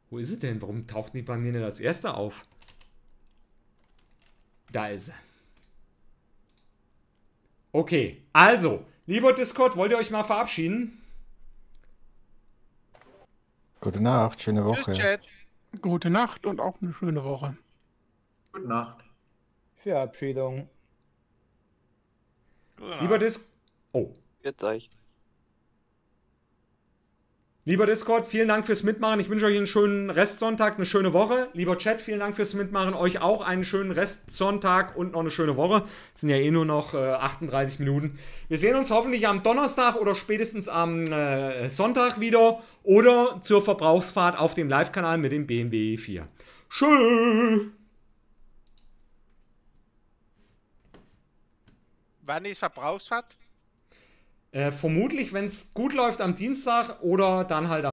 Wo ist sie denn? Warum taucht die bei mir nicht als Erste auf? Da ist sie. Okay, also, lieber Discord, wollt ihr euch mal verabschieden? Gute Nacht, schöne Woche. Tschüss, Chat. Gute Nacht und auch eine schöne Woche. Gute Nacht. Verabschiedung. Gute Nacht. Lieber Discord. Oh. Jetzt euch. Lieber Discord, vielen Dank fürs Mitmachen. Ich wünsche euch einen schönen Restsonntag, eine schöne Woche. Lieber Chat, vielen Dank fürs Mitmachen. Euch auch einen schönen Restsonntag und noch eine schöne Woche. Es sind ja eh nur noch äh, 38 Minuten. Wir sehen uns hoffentlich am Donnerstag oder spätestens am äh, Sonntag wieder oder zur Verbrauchsfahrt auf dem Live-Kanal mit dem BMW 4. Tschüss! Wann ist Verbrauchsfahrt? Äh, vermutlich, wenn es gut läuft am Dienstag oder dann halt